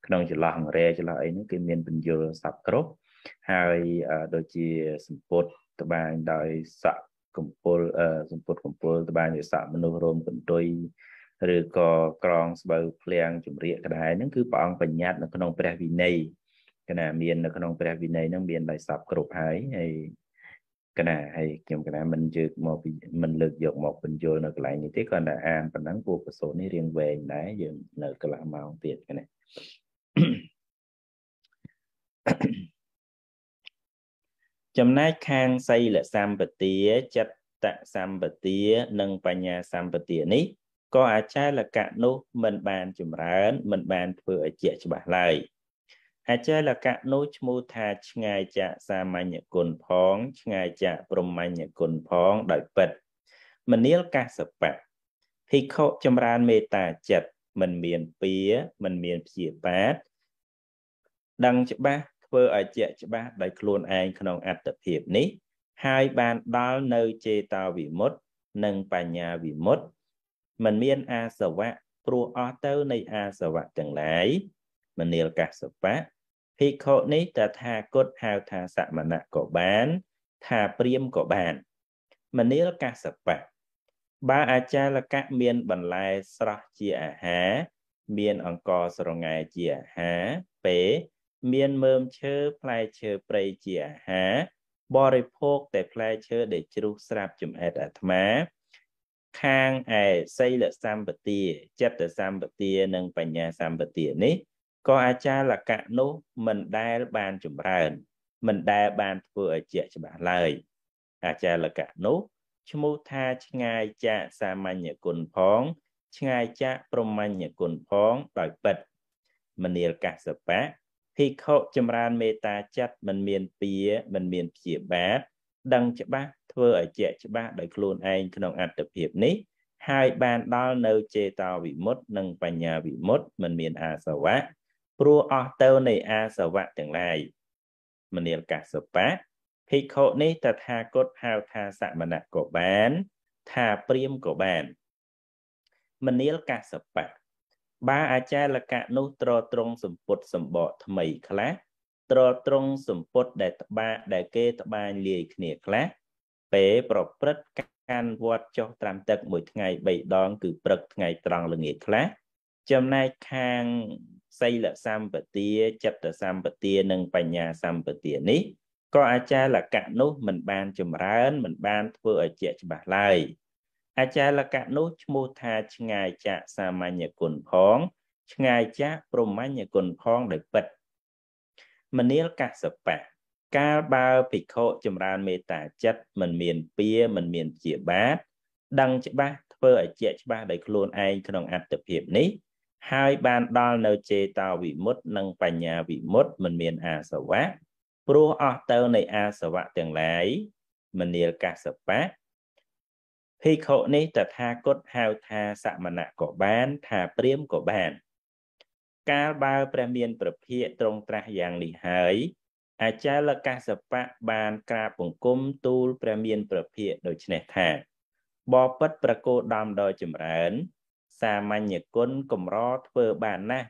Speaker 1: ក្នុងចន្លោះអង្រែចន្លោះអីហ្នឹងគឺមានបញ្យលសັບគ្រប់ហើយដូចជាសម្ពុតត្បាញដោយសក់កំពល់សម្ពុតកំពល់ត្បាញយស័កមនុស្សរោមកន្ទុយឬក៏ក្រងស្បូវភ្លៀងជំរាកក្ដែរហ្នឹងគឺព្រះអង្គបញ្ញត្តិនៅក្នុងព្រះវិន័យកណា មាននៅក្នុងព្រះវិន័យហ្នឹងមានដោយសពគ្រប់ហើយហើយកណាហើយខ្ញុំកណាមិនយកមកមិនលើកយកមកបញ្យលនៅកន្លែងនេះទេគ្រាន់តែអានប៉ុណ្ណឹងពួកប្រសូននេះរៀងវែងដែរយើងនៅកន្លះម៉ោងទៀតកណាចំណែកខាងសីលសម្បទាចិត្តសម្បទានិងបញ្ញាសម្បទានេះ ក៏អាចារ្យកៈនោះ មិនបានចម្រើន មិនបានធ្វើឲ្យជាច្បាស់ឡើយអាចារ្យកៈនោះឈ្មោះថាឆ្ងាយចាកសាមញ្ញគុណផង ឆ្ងាយចាកប្រមញ្ញគុណផងដោយពិតមនាលកសបៈភិក្ខុចម្រើនមេត្តាចិត្តមិនមានពៀមិនមានព្យាបាទដឹងច្បាស់ធ្វើឲ្យជាក់ច្បាស់ដោយខ្លួនឯងក្នុងអត្តភាពនេះ ហើយបានដល់នៅចេតាវិមុតនិងបញ្ញាវិមុតมันមានអាសវៈព្រោះអស់ទៅនៃអាសវៈទាំងឡាយមនាលកសបៈភិក្ខុនេះតថាគតហៅថាសមណៈក៏បាន ថាព្រាមក៏បាន មនាលកសបៈបើអាចារកៈមានបន្លែស្រស់ជាអាហារមានអង្គស្រងាយជាអាហារពេលមានមើមឈើផ្លែឈើព្រៃជាអាហារបរិភោគតែផ្លែឈើដែលជ្រុះស្រាប់ចំអែតអាត្មាខាងឯសីលសម្បទាចិត្តសម្បទានិងបញ្ញាសម្បទានេះក៏អាចារ្យកៈនោះ មិនដែលបានចម្រើន មិនដែលបានធ្វើឲ្យជាច្បាស់ឡើយអាចារ្យកៈនោះ ឈ្មោះថាឆ្ងាយចាកសាមញ្ញគុណផង ឆ្ងាយចាកប្រមញ្ញគុណផងដោយពិតមនាលកសបៈភិក្ខុចម្រើនមេត្តាចិត្តមិនមានពៀមិនមានព្យាបាទដឹងច្បាស់ធ្វើឲ្យជាក់ច្បាស់ដោយខ្លួនឯងក្នុងអត្តភាពនេះ ហើយបានដល់នៅចេតោវិមុតនិងបញ្ញាវិមុតមិនមានអាសវៈព្រោះអស់ទៅនៃអាសវៈទាំងឡាយមនាលកសបៈភិក្ខុនេះតថាគតហៅថាសមណៈក៏បាន ថាព្រាមក៏បាន មនាលកសបៈបាអាចារ្យលកៈនោះត្រត្រង់សម្ពុតសម្បកថ្មីខ្លះត្រត្រង់សម្ពុតដែលត្បាដែលគេត្បាញលាយគ្នាខ្លះពេលប្រព្រឹត្តកាន់វត្តចុះត្រាំទឹកមួយថ្ងៃ3ដងគឺព្រឹកថ្ងៃត្រង់ល្ងាចខ្លះចំណែកខាងសីលសម្បទាចិត្តសម្បទានិងបញ្ញាសម្បទានេះក៏អាចារ្យលកៈនោះមិនបានចម្រើនមិនបានធ្វើឲ្យជាក់ច្បាស់ឡើយអាចារ្យកៈនោះឈ្មោះថាឆ្ងាយចាកសាមញ្ញគុណផង ឆ្ងាយចាកប្រមញ្ញគុណផងដោយពិតមនាលកសបៈកាលបើភិក្ខុចម្រើនមេត្តាចិត្តមិនមានពៀមិនមានជាបាតដឹងច្បាស់ធ្វើឲ្យជាច្បាស់ដោយខ្លួនឯងក្នុងអត្តភាពនេះ ហើយបានដល់នៅចេតោវិមុតនិងបញ្ញាវិមុតមិនមានអាសវៈព្រោះអស់ទៅ នៃអាសវៈទាំងឡាយមនាលកសបៈភិក្ខុនេះតថាគតហៅថាសមណៈក៏បានថាព្រាមក៏បាន កាលបើព្រះមាន ប្រភាកត្រង់ត្រាស់យ៉ាងនេះហើយ អាចារ្យលកាសបៈបានក្រាបបង្គំទូល ព្រះមាន ប្រភាកដូច្នេះថាបបិទ្ធប្រកោដំដ៏ចម្រើន សាមញ្ញគុណកម្រធ្វើបានណាស់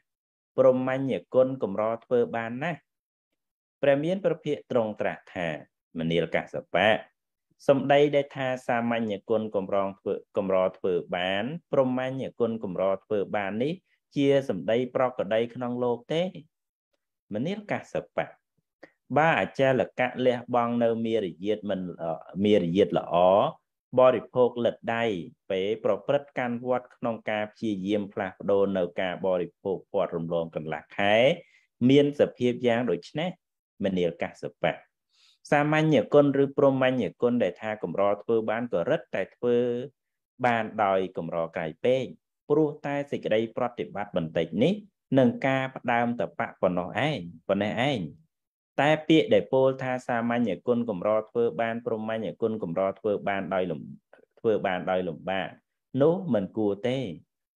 Speaker 1: ព្រមញ្ញគុណកម្រធ្វើបានណាស់ព្រះមាន ប្រភាកត្រង់ត្រាស់ថាមនាលកាសបៈសំដីដែលថាសាមញ្ញគុណកម្រងធ្វើកម្រធ្វើបាន ប្រមញ្ញគុណកម្រធ្វើបាននេះ ជាសំដីប្រកដីក្នុងលោកទេមនិរកសបៈបើអចលកៈលះបង់នៅមារយាទមិនមារយាទល្អបរិភោគលិតដៃពេលប្រព្រឹត្តកាន់វត្តក្នុងការព្យាយាមផ្លាស់ប្ដូរនៅការបរិភោគពាត់រំលងកន្លះខែ មានសភាពយ៉ាងដូចនេះមនាលកសបៈសាមញ្ញគុណឬព្រមញ្ញគុណដែលថាកម្រធ្វើ បានក៏រឹតតែធ្វើបានដោយកម្រក្រៃពេកព្រោះតែសេចក្តីប្រតិបត្តិបន្តិចនេះនឹងការផ្ដើមតបៈប៉ុណ្ណោះឯងប៉ុណ្ណេះឯងតែ ពាក្យដែលពោលថាសាមញ្ញគុណកម្រធ្វើ បានព្រមញ្ញគុណកម្រធ្វើបានដោយលំធ្វើបានដោយលំបាកនោះមិនគួរទេ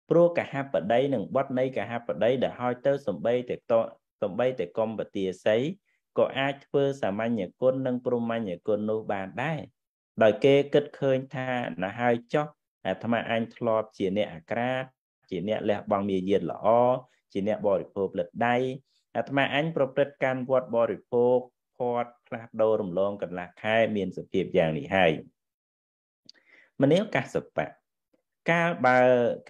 Speaker 1: ព្រោះកហបដីនិងបទនៃកហបដីដែលហោចទៅសំបីតែតសំបីតែកំពទាស័យក៏អាចធ្វើសាមញ្ញគុណនិង ព្រមញ្ញគុណនោះបានដែរដោយគេគិតឃើញថាណាហើយចោះអាត្មាអញធ្លាប់ជាអ្នកអាក្រាត ជាអ្នកលះបង់មារយាទល្អជាអ្នកបរិភោគលិតដៃអាត្មាអញប្រព្រឹត្តកម្មវត្តបរិភោគផាត់ផ្លាស់ប្ដូររំលងកន្លះខែមានសភាពយ៉ាងនេះហើយមនាលកសបៈកាលបើ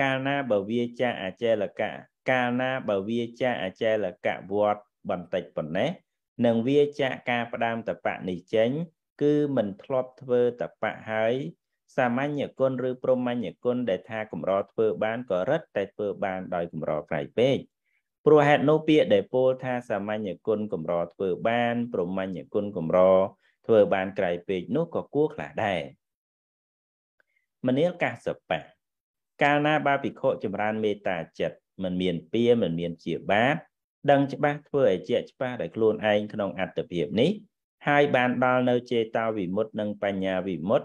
Speaker 1: កាលណា បើវាចាអចេលកៈកាលណាបើវាចាអចេលកៈវត្តបន្តិចប៉ុណ្ណេះនិងវាចាក់ការផ្ដើមតបៈនេះចេញ គឺមិនធ្លាប់ធ្វើតបៈហើយសាមញ្ញគុណឬព្រមញ្ញគុណដែលថាកម្រធ្វើបានក៏រឹតតែធ្វើបានដោយកម្រក្រៃពេកព្រោះហេតុនោះពាក្យដែលពោលថាសាមញ្ញគុណកម្រធ្វើបានព្រមញ្ញគុណកម្រធ្វើបានក្រៃពេកនោះក៏គួរខ្លះដែរមនាលកាសបៈកាលណាបាភិក្ខុចម្រើន មេត្តាចិត្តមិនមានពៀមិនមានជាបាបដឹងច្បាស់ធ្វើឲ្យជាច្បាស់ដោយខ្លួនឯងក្នុងអត្តភាពនេះហើយបានដល់នៅចេតាវិមុតនិងបញ្ញាវិមុត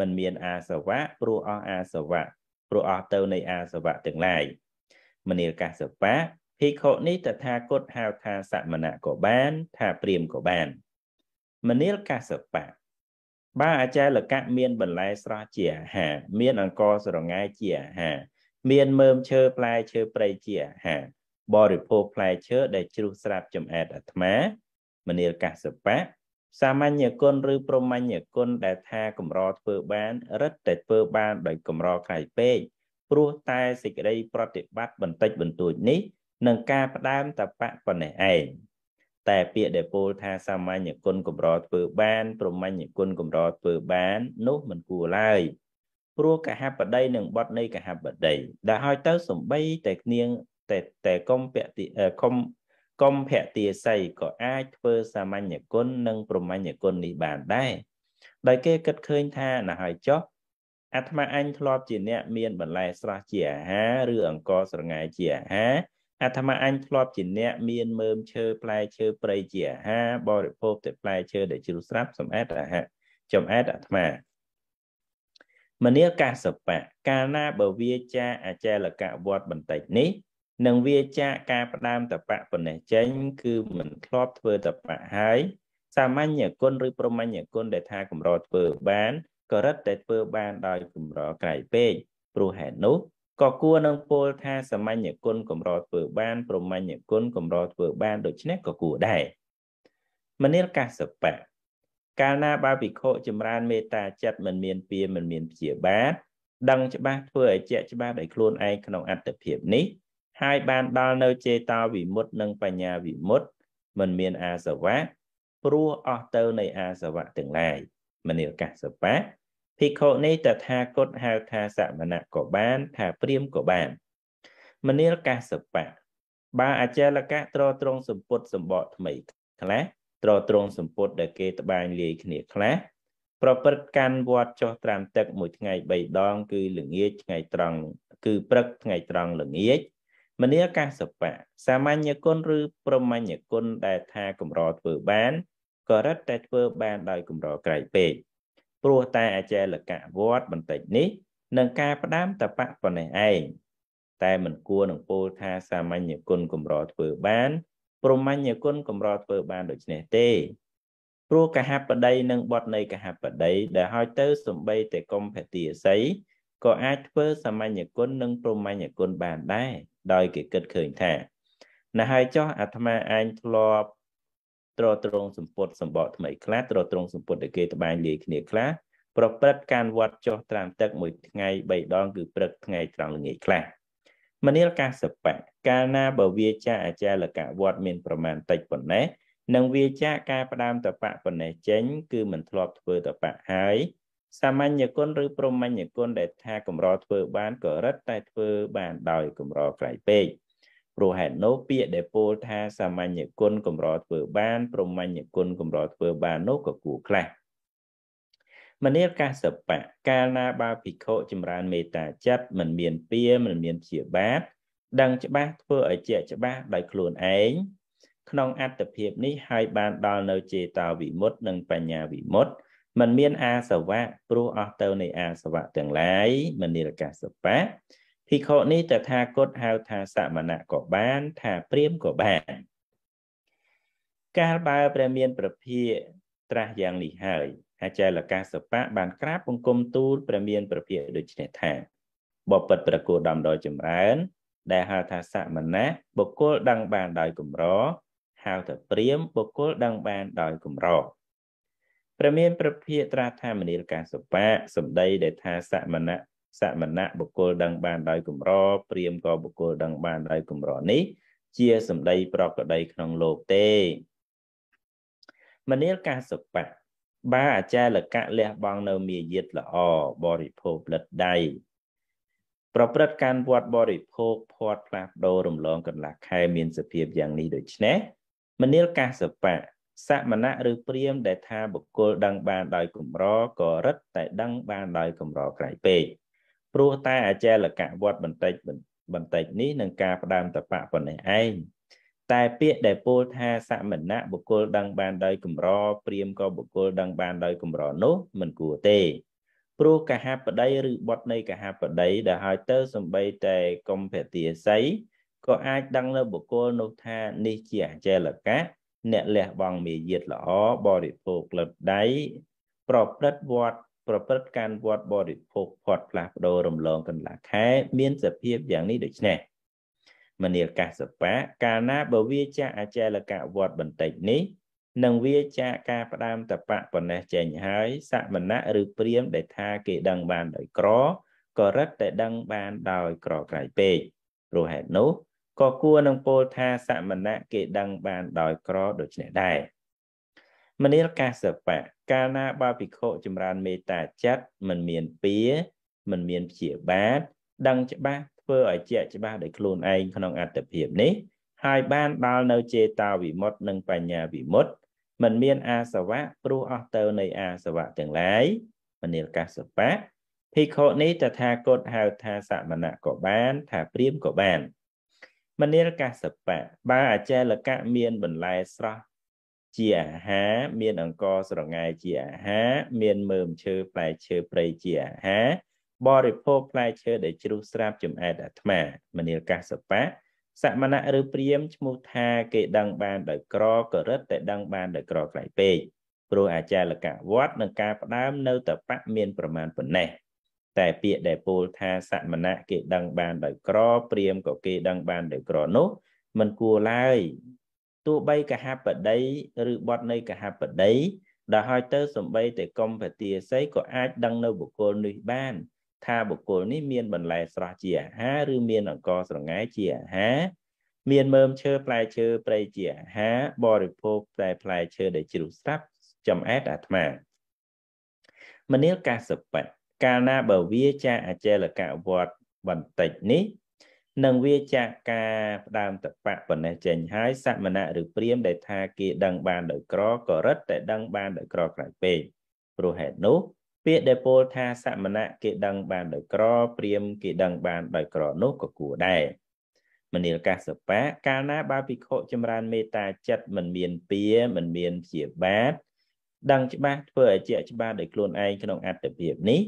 Speaker 1: មិនមានអាសវៈព្រោះអស់អាសវៈព្រោះអស់ទៅនៃអាសវៈទាំងឡាយមនាលកាសបៈភិក្ខុនេះតថាគតហៅថាសមណៈក៏បានថាព្រាមក៏បាន មនាលកាសបៈបើអាចារ្យលកៈមានបន្លែស្រស់ជាអាហារមានអង្គរស្រងាយជាអាហារមានមើមឈើផ្លែឈើព្រៃជាអាហារបរិភោគផ្លែឈើដែលជ្រុះស្រាប់ចំអែតអាត្មា មនាលកសបៈសាមញ្ញគុណឬប្រមញ្ញគុណដែលថាកម្រធ្វើបានរឹតតែធ្វើបានដោយកម្រក្រៃពេកព្រោះតែសេចក្តីប្រតិបត្តិបន្តិចបន្តួចនេះនឹងការផ្ដើមតបៈប៉ុណ្ណេះឯងតែពាក្យដែលពោលថាសាមញ្ញគុណកម្រធ្វើបាន ប្រមញ្ញគុណកម្រធ្វើបាន នោះមិនគួរឡើយព្រោះកហបតីនិងបទនៃកហបតីដែលហើយទៅសំបីតែគ្នាតែតែកុំពតិកុំកុំភតិស័យក៏អាចធ្វើសាមញ្ញគុណនិងប្រមញ្ញគុណនេះបានដែរដោយគេគិតឃើញថាណាហើយចុះអាត្មាអញធ្លាប់ជាអ្នកមានបន្លែស្រស់ជាអាហារឬអង្គស្រងាយជាអាហារអាត្មាអញធ្លាប់ជាអ្នកមានមើមឈើផ្លែឈើព្រៃជាអាហារបរិភោគតែផ្លែឈើដែលជ្រុះស្រាប់សម្អាតអាហារចំអែតអាត្មាមនីកាសបៈកាលណាបើវាចាអចលកៈវត្តបន្តិចនេះនិងវាចាកការផ្ដាមតបៈប៉ុណ្ណេះចេញ គឺមិនធ្លាប់ធ្វើតបៈហើយសាមញ្ញគុណឬប្រមញ្ញគុណដែលថាកម្រធ្វើបានក៏រឹតតែធ្វើបានដោយកម្រក្រៃពេកព្រោះហេតុនោះក៏គួរនឹងពោលថាសាមញ្ញគុណកម្រធ្វើបានប្រមញ្ញគុណកម្រធ្វើបានដូច្នេះក៏គួរដែរមនិរកសបៈកាលណាបើភិក្ខុចម្រើនមេត្តាចិត្តមិនមានពៀមិនមានព្យាបាទដឹងច្បាស់ធ្វើឲ្យជាក់ច្បាស់ដោយខ្លួនឯងក្នុងអត្តភាពនេះហើយបានដល់នៅចេតោវិមុតនិងបញ្ញាវិមុត មិនមានអាសវៈព្រោះអស់ទៅនៃ អាសវៈទាំងឡាយមនីកាសបៈភិក្ខុនេះតថាគតហៅថាសមណៈក៏បានថាព្រាមក៏បាន មនីលកាសបៈបើអចលកៈត្រត្រង់សម្ពុតសម្បកថ្មីខ្លះត្រត្រង់សម្ពុតដែលគេត្បាញលាយគ្នាខ្លះប្រព្រឹត្តកាន់វត្តចុះត្រាំទឹកមួយថ្ងៃ3ដងគឺល្ងាចថ្ងៃត្រង់គឺព្រឹកថ្ងៃត្រង់ល្ងាចមនីកាសបៈសាមញ្ញគុណឬប្រមញ្ញគុណដែលថាកម្រធ្វើបានក៏រឹតតែធ្វើបានដោយកម្រក្រៃពេកព្រោះតែអចេលកៈវត្តបន្តិចនេះនឹងការផ្ដាំតបៈប៉ុណ្ណេះឯងតែមិនគួរនឹងពោលថាសាមញ្ញគុណកម្រធ្វើបាន ប្រមញ្ញគុណកម្រធ្វើបានដូចនេះទេព្រោះកហបដីនិងបទនៃកហបដីដែលហោចទៅសំបីតែកុំភតិអស័យក៏អាចធ្វើសាមញ្ញគុណនិង ប្រមញ្ញគុណបានដែរដោយគេគិតឃើញថាណាហើយចោះអាត្មាឯងធ្លាប់ត្រត្រងសម្ពុតសម្បកថ្មីខ្លះត្រត្រងសម្ពុតដែលគេត្បាញលាយគ្នាខ្លះប្រព្រឹត្តការវត្តចោះត្រាំទឹក មួយថ្ងៃ3ដងគឺព្រឹកថ្ងៃត្រង់ល្ងាចខ្លះមនាលកាសបៈកាលណាបើវាចាអាចារ្យកវត្តមានប្រមាណតិចប៉ុណ្ណេះនឹងវាចាការផ្ដាំតបៈប៉ុណ្ណេះចេញគឺមិនធ្លាប់ធ្វើតបៈហើយសាមញ្ញគុណឬព្រមញ្ញគុណដែលថាកម្រធ្វើបានក៏រិតតែធ្វើ បានដោយកម្រក្រៃពេកព្រោះហេតុនោះពាក្យដែលពោលថាសាមញ្ញគុណកម្រធ្វើបានព្រមញ្ញគុណកម្រធ្វើបាននោះក៏គួរខ្លះមនាលកាសបៈកាលណាបើភិក្ខុចម្រើនមេត្តាចិត្តមិនមានពៀមិនមានព្យាបាទដឹងច្បាស់ធ្វើឲ្យជាច្បាស់ដោយខ្លួនឯងក្នុងអត្តភាពនេះហើយបានដល់នៅចេតាវិមុតនិង បញ្ញាវិមុត្តมันមានអាសវៈព្រោះអស់ទៅនៃអាសវៈទាំងឡាយមនិរកាសបៈភិក្ខុនេះតថាគតហៅថាសមណៈក៏បាន ថាព្រាមក៏បាន កាលបើព្រះមាន ប្រភាកត្រាស់យ៉ាងនេះហើយអាចារ្យលកាសបៈបាន ក្រាបបង្គំទូលព្រះមានប្រភាកដូចនេះថាបបិទ្ធប្រគោដំដោយចម្រើន ដែលហៅថាសមណៈបុគ្គលដឹងបានដោយកម្រហៅថាព្រាមបុគ្គលដឹងបានដោយកម្រព្រះមានព្រះភិត្រាថាមនីលកាសបៈសម្ដីដែលថាសមណៈសមណៈបុគ្គលដឹងបានដោយកម្រព្រាមក៏បុគ្គលដឹងបានដោយកម្រនេះ ជាសម្ដីប្រកដីក្នុងលោកទេ មនីលកាសបៈបាអាចារលកៈលះបងនៅមាយាទល្អបរិភោគលិតដៃប្រព្រឹត្តការវត្តបរិភោគធាត់ផ្លាស់ប្ដូររំលងកន្លះខែមានសភាពយ៉ាងនេះដូច្នេះមនាលកាសបៈសមណៈឬព្រាមដែលថាបុគ្គលដឹងបានដោយកម្រក៏រិតតែដឹងបានដោយកម្រក្រៃពេកព្រោះតែអចលកវត្តបន្តិចបន្តិចនេះនឹងការផ្ដើមតបៈប៉ុណ្ណេះឯងតែពាក្យដែលពោលថាសមណៈបុគ្គល ដឹងបានដោយកម្រព្រាមក៏បុគ្គលដឹងបានដោយកម្រនោះមិនគួរទេព្រោះកហបដីឬបទនៃកហបដីដែលហើយទៅសំបីតែកំភតិស័យក៏អាចដឹងនៅបុគ្គលនោះថានេះជាអចលកៈអ្នកលះបង់មាយាទល្អបរិភោគលឹបដៃប្រព្រឹត្តវត្តប្រព្រឹត្តការវត្តបរិភោគផាត់ផ្លាស់ប្ដូររំលងកន្លះខែ មានសភាពយ៉ាងនេះដូចនេះមនីលកាសបៈកាលណាបើវាចាអចលកៈវត្តបន្តិចនេះនឹងវាចាការផ្ដាំតបៈប៉ុណ្ណេះចេញហើយសមណៈឬព្រាមដែលថាគេដឹងបានដោយក្រក៏រិតតែដឹងបានដោយក្រក្រៃពេករហេតុនោះក៏គួរនឹងពោលថាសមណៈគេដឹងបាន ដោយក្រដូច្នេះដែរមនាលកាសបៈកាលណាបើភិក្ខុចម្រើនមេត្តាចិត្តមិនមានពៀមិនមានព្យាបាទដឹងច្បាស់ធ្វើឲ្យជាក់ច្បាស់ដោយខ្លួនឯងក្នុងអត្តភាពនេះហើយបានដល់នៅចេតាវិមុត និងបញ្ញាវិមុត មិនមានអាសវៈព្រោះអស់ទៅនៃអាសវៈទាំងឡាយមនាលកាសបៈភិក្ខុនេះតថាគតហៅថាសមណៈក៏បាន ថាព្រាមក៏បានមនាលកសបៈបើអចេលកៈមានបន្លែស្រស់ជាអាហារមានអង្គរស្រងាយជាអាហារមានមើមឈើផ្លែឈើព្រៃជាអាហារបរិភោគផ្លែឈើដែលជ្រុះស្រាប់ចំអែតអាត្មា មនាលកសបៈសមណៈឬព្រាមឈ្មោះថាគេដឹងបានដោយក្រក៏រិតតែដឹងបានដោយក្រខ្លៃពេកព្រោះអាចារ្យកៈវត្តនឹងការផ្ដើមនៅតែបៈមានប្រមាណប៉ុណ្ណេះតែពាក្យដែលពោលថាសមណៈគេ ដឹងបានដោយក្រ ព្រាមក៏គេដឹងបានដោយក្រនោះមិនគួរឡើយទោះបីកហបតីឬបទនៃកហបតីដែលហើយទៅសំបីតែកំពទាស័យក៏អាចដឹងនៅបុគ្គលនេះបាន ថាបុគ្គលនេះមានបន្លែ ស្រស់ជាអាហារ ឬមានអង្ករស្រងាយជាអាហារមានមើមឈើផ្លែឈើព្រៃជាអាហារបរិភោគតែផ្លែឈើដែលជ្រុះស្រាប់ចំអែតអាត្មាមនាលកាសបៈកាលណាបើវាចាអចលកវត្តបន្តិចនេះនឹងវាចាកការផ្ដើមតបៈប៉ុណ្ណេះចេញហើយសមណៈឬព្រាមដែលថាគេដឹងបានដោយក្រក៏រិតតែដឹងបានដោយក្រក្រៃពេកព្រោះហេតុនោះពាក្យដែលពោលថាសមណៈគេដឹងបានដោយក្រព្រាមគេដឹងបានដោយក្រនោះក៏គួរដែរមនាលកាសបៈកាលណាបើភិក្ខុចម្រើនមេត្តាចិត្តមិនមានពៀមិនមានព្យាបាទដឹងច្បាស់ធ្វើឲ្យជាក់ច្បាស់ដោយខ្លួនឯងក្នុងអត្តភាពនេះ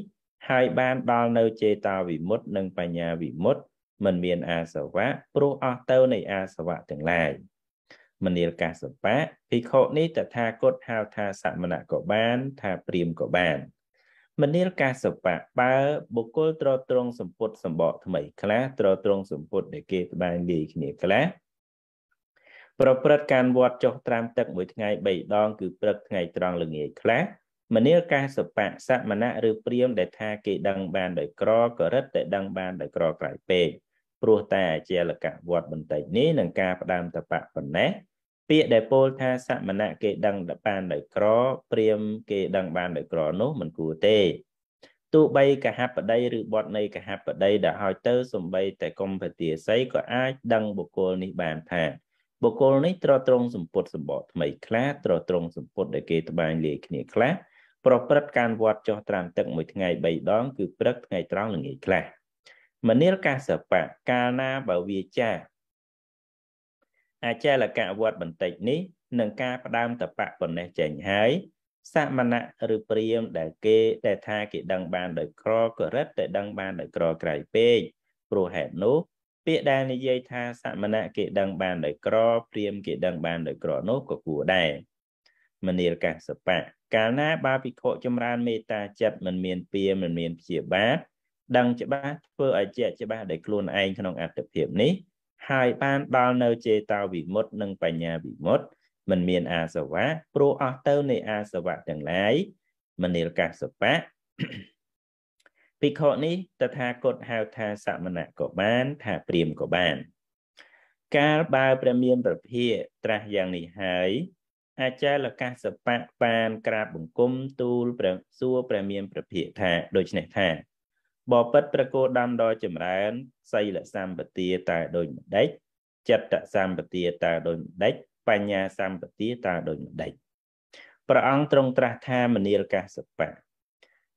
Speaker 1: ហើយបានដល់នៅចេតាវិមុតនិងបញ្ញាវិមុតមិនមានអាសវៈព្រោះអស់ទៅនៃអាសវៈទាំងឡាយមនាលកាសបៈភិក្ខុនេះតថាគតហៅថាសមណៈក៏បានថាព្រាមក៏បាន មនាលកាសបៈបើបុគ្គលត្រត្រង់សម្ពុតសម្បកថ្មីខ្លះត្រត្រង់សម្ពុតដែលគេត្បាញលាយគ្នាខ្លះប្រព្រឹត្តការវត្តចុះត្រាំទឹកមួយថ្ងៃ3ដង គឺព្រឹកថ្ងៃត្រង់ល្ងាចខ្លះមនាលកាសបៈសមណៈឬព្រាមដែលថាគេដឹងបានដោយក្រក៏រិតតែដឹងបានដោយក្រក្រៃពេកព្រោះតែជាលកវត្តបន្តិចនេះនឹងការផ្ដើមតបៈប៉ុណ្ណេះពាក្យដែលពោលថាសមណៈគេដឹងបានដោយក្រព្រាមគេដឹងបានដោយក្រនោះមិនគួរទេទោះបីកហបដីឬបទនៃកហបដីដែលហើយទៅសំបីតែកុំពទាស័យក៏អាចដឹងបុគ្គលនេះបានថាបុគ្គលនេះត្រត្រង់សម្ពុតសម្បកថ្មីខ្លះត្រត្រង់សម្ពុតដែលគេត្បាញលាយគ្នាខ្លះប្រព្រឹត្តការវត្តចុះត្រាំទឹកមួយថ្ងៃ3ដង គឺព្រឹកថ្ងៃត្រង់ល្ងាចខ្លះមនាលកាសបៈកាលណាបើវាចាអាចារកវត្តបន្តិចនេះនឹងការផ្ដើមតបៈប៉ុណ្ណេះចេញហើយសមណៈឬព្រាមដែលគេដែលថាគេដឹងបានដោយក្រក៏រិតតែដឹងបានដោយក្រក្រៃពេកព្រោះហេតុនោះ ពាក្យដែលនិយាយថាសមណៈគេដឹងបានដោយក្រ ព្រាមគេដឹងបានដោយក្រនោះក៏គួរដែរមនាលកាសបៈកាលណាបើភិក្ខុចម្រើនមេត្តាចិត្តមិនមានពៀមិនមានព្យាបាទដឹងច្បាស់ធ្វើឲ្យជាក់ច្បាស់ដោយខ្លួនឯងក្នុងអត្តភាពនេះហើយបានដល់នៅចេតោវិមុតនិងបញ្ញាវិមុតមិនមានអាសវៈព្រោះអស់ទៅនៃអាសវៈទាំងឡាយមនិលកសបៈភិក្ខុនេះតថាគតហៅថាសមណៈក៏បាន ថាព្រាមក៏បាន កាលបើព្រះមានប្រភាកត្រាស់យ៉ាងនេះហើយអាចារ្យលកាសបៈបានក្រាបបង្គំទូលព្រះសួរព្រះមានព្រះភិក្ខថាដូច្នេះថាបបិទ្ធប្រកោដំដល់ចម្រើន សីលសម្បទាតើដូចម្ដេចចិត្តសម្បទាតើដូចម្ដេចបញ្ញាសម្បទាតើដូចម្ដេចព្រះអង្គទ្រង់ត្រាស់ថាមនាលកាសបៈ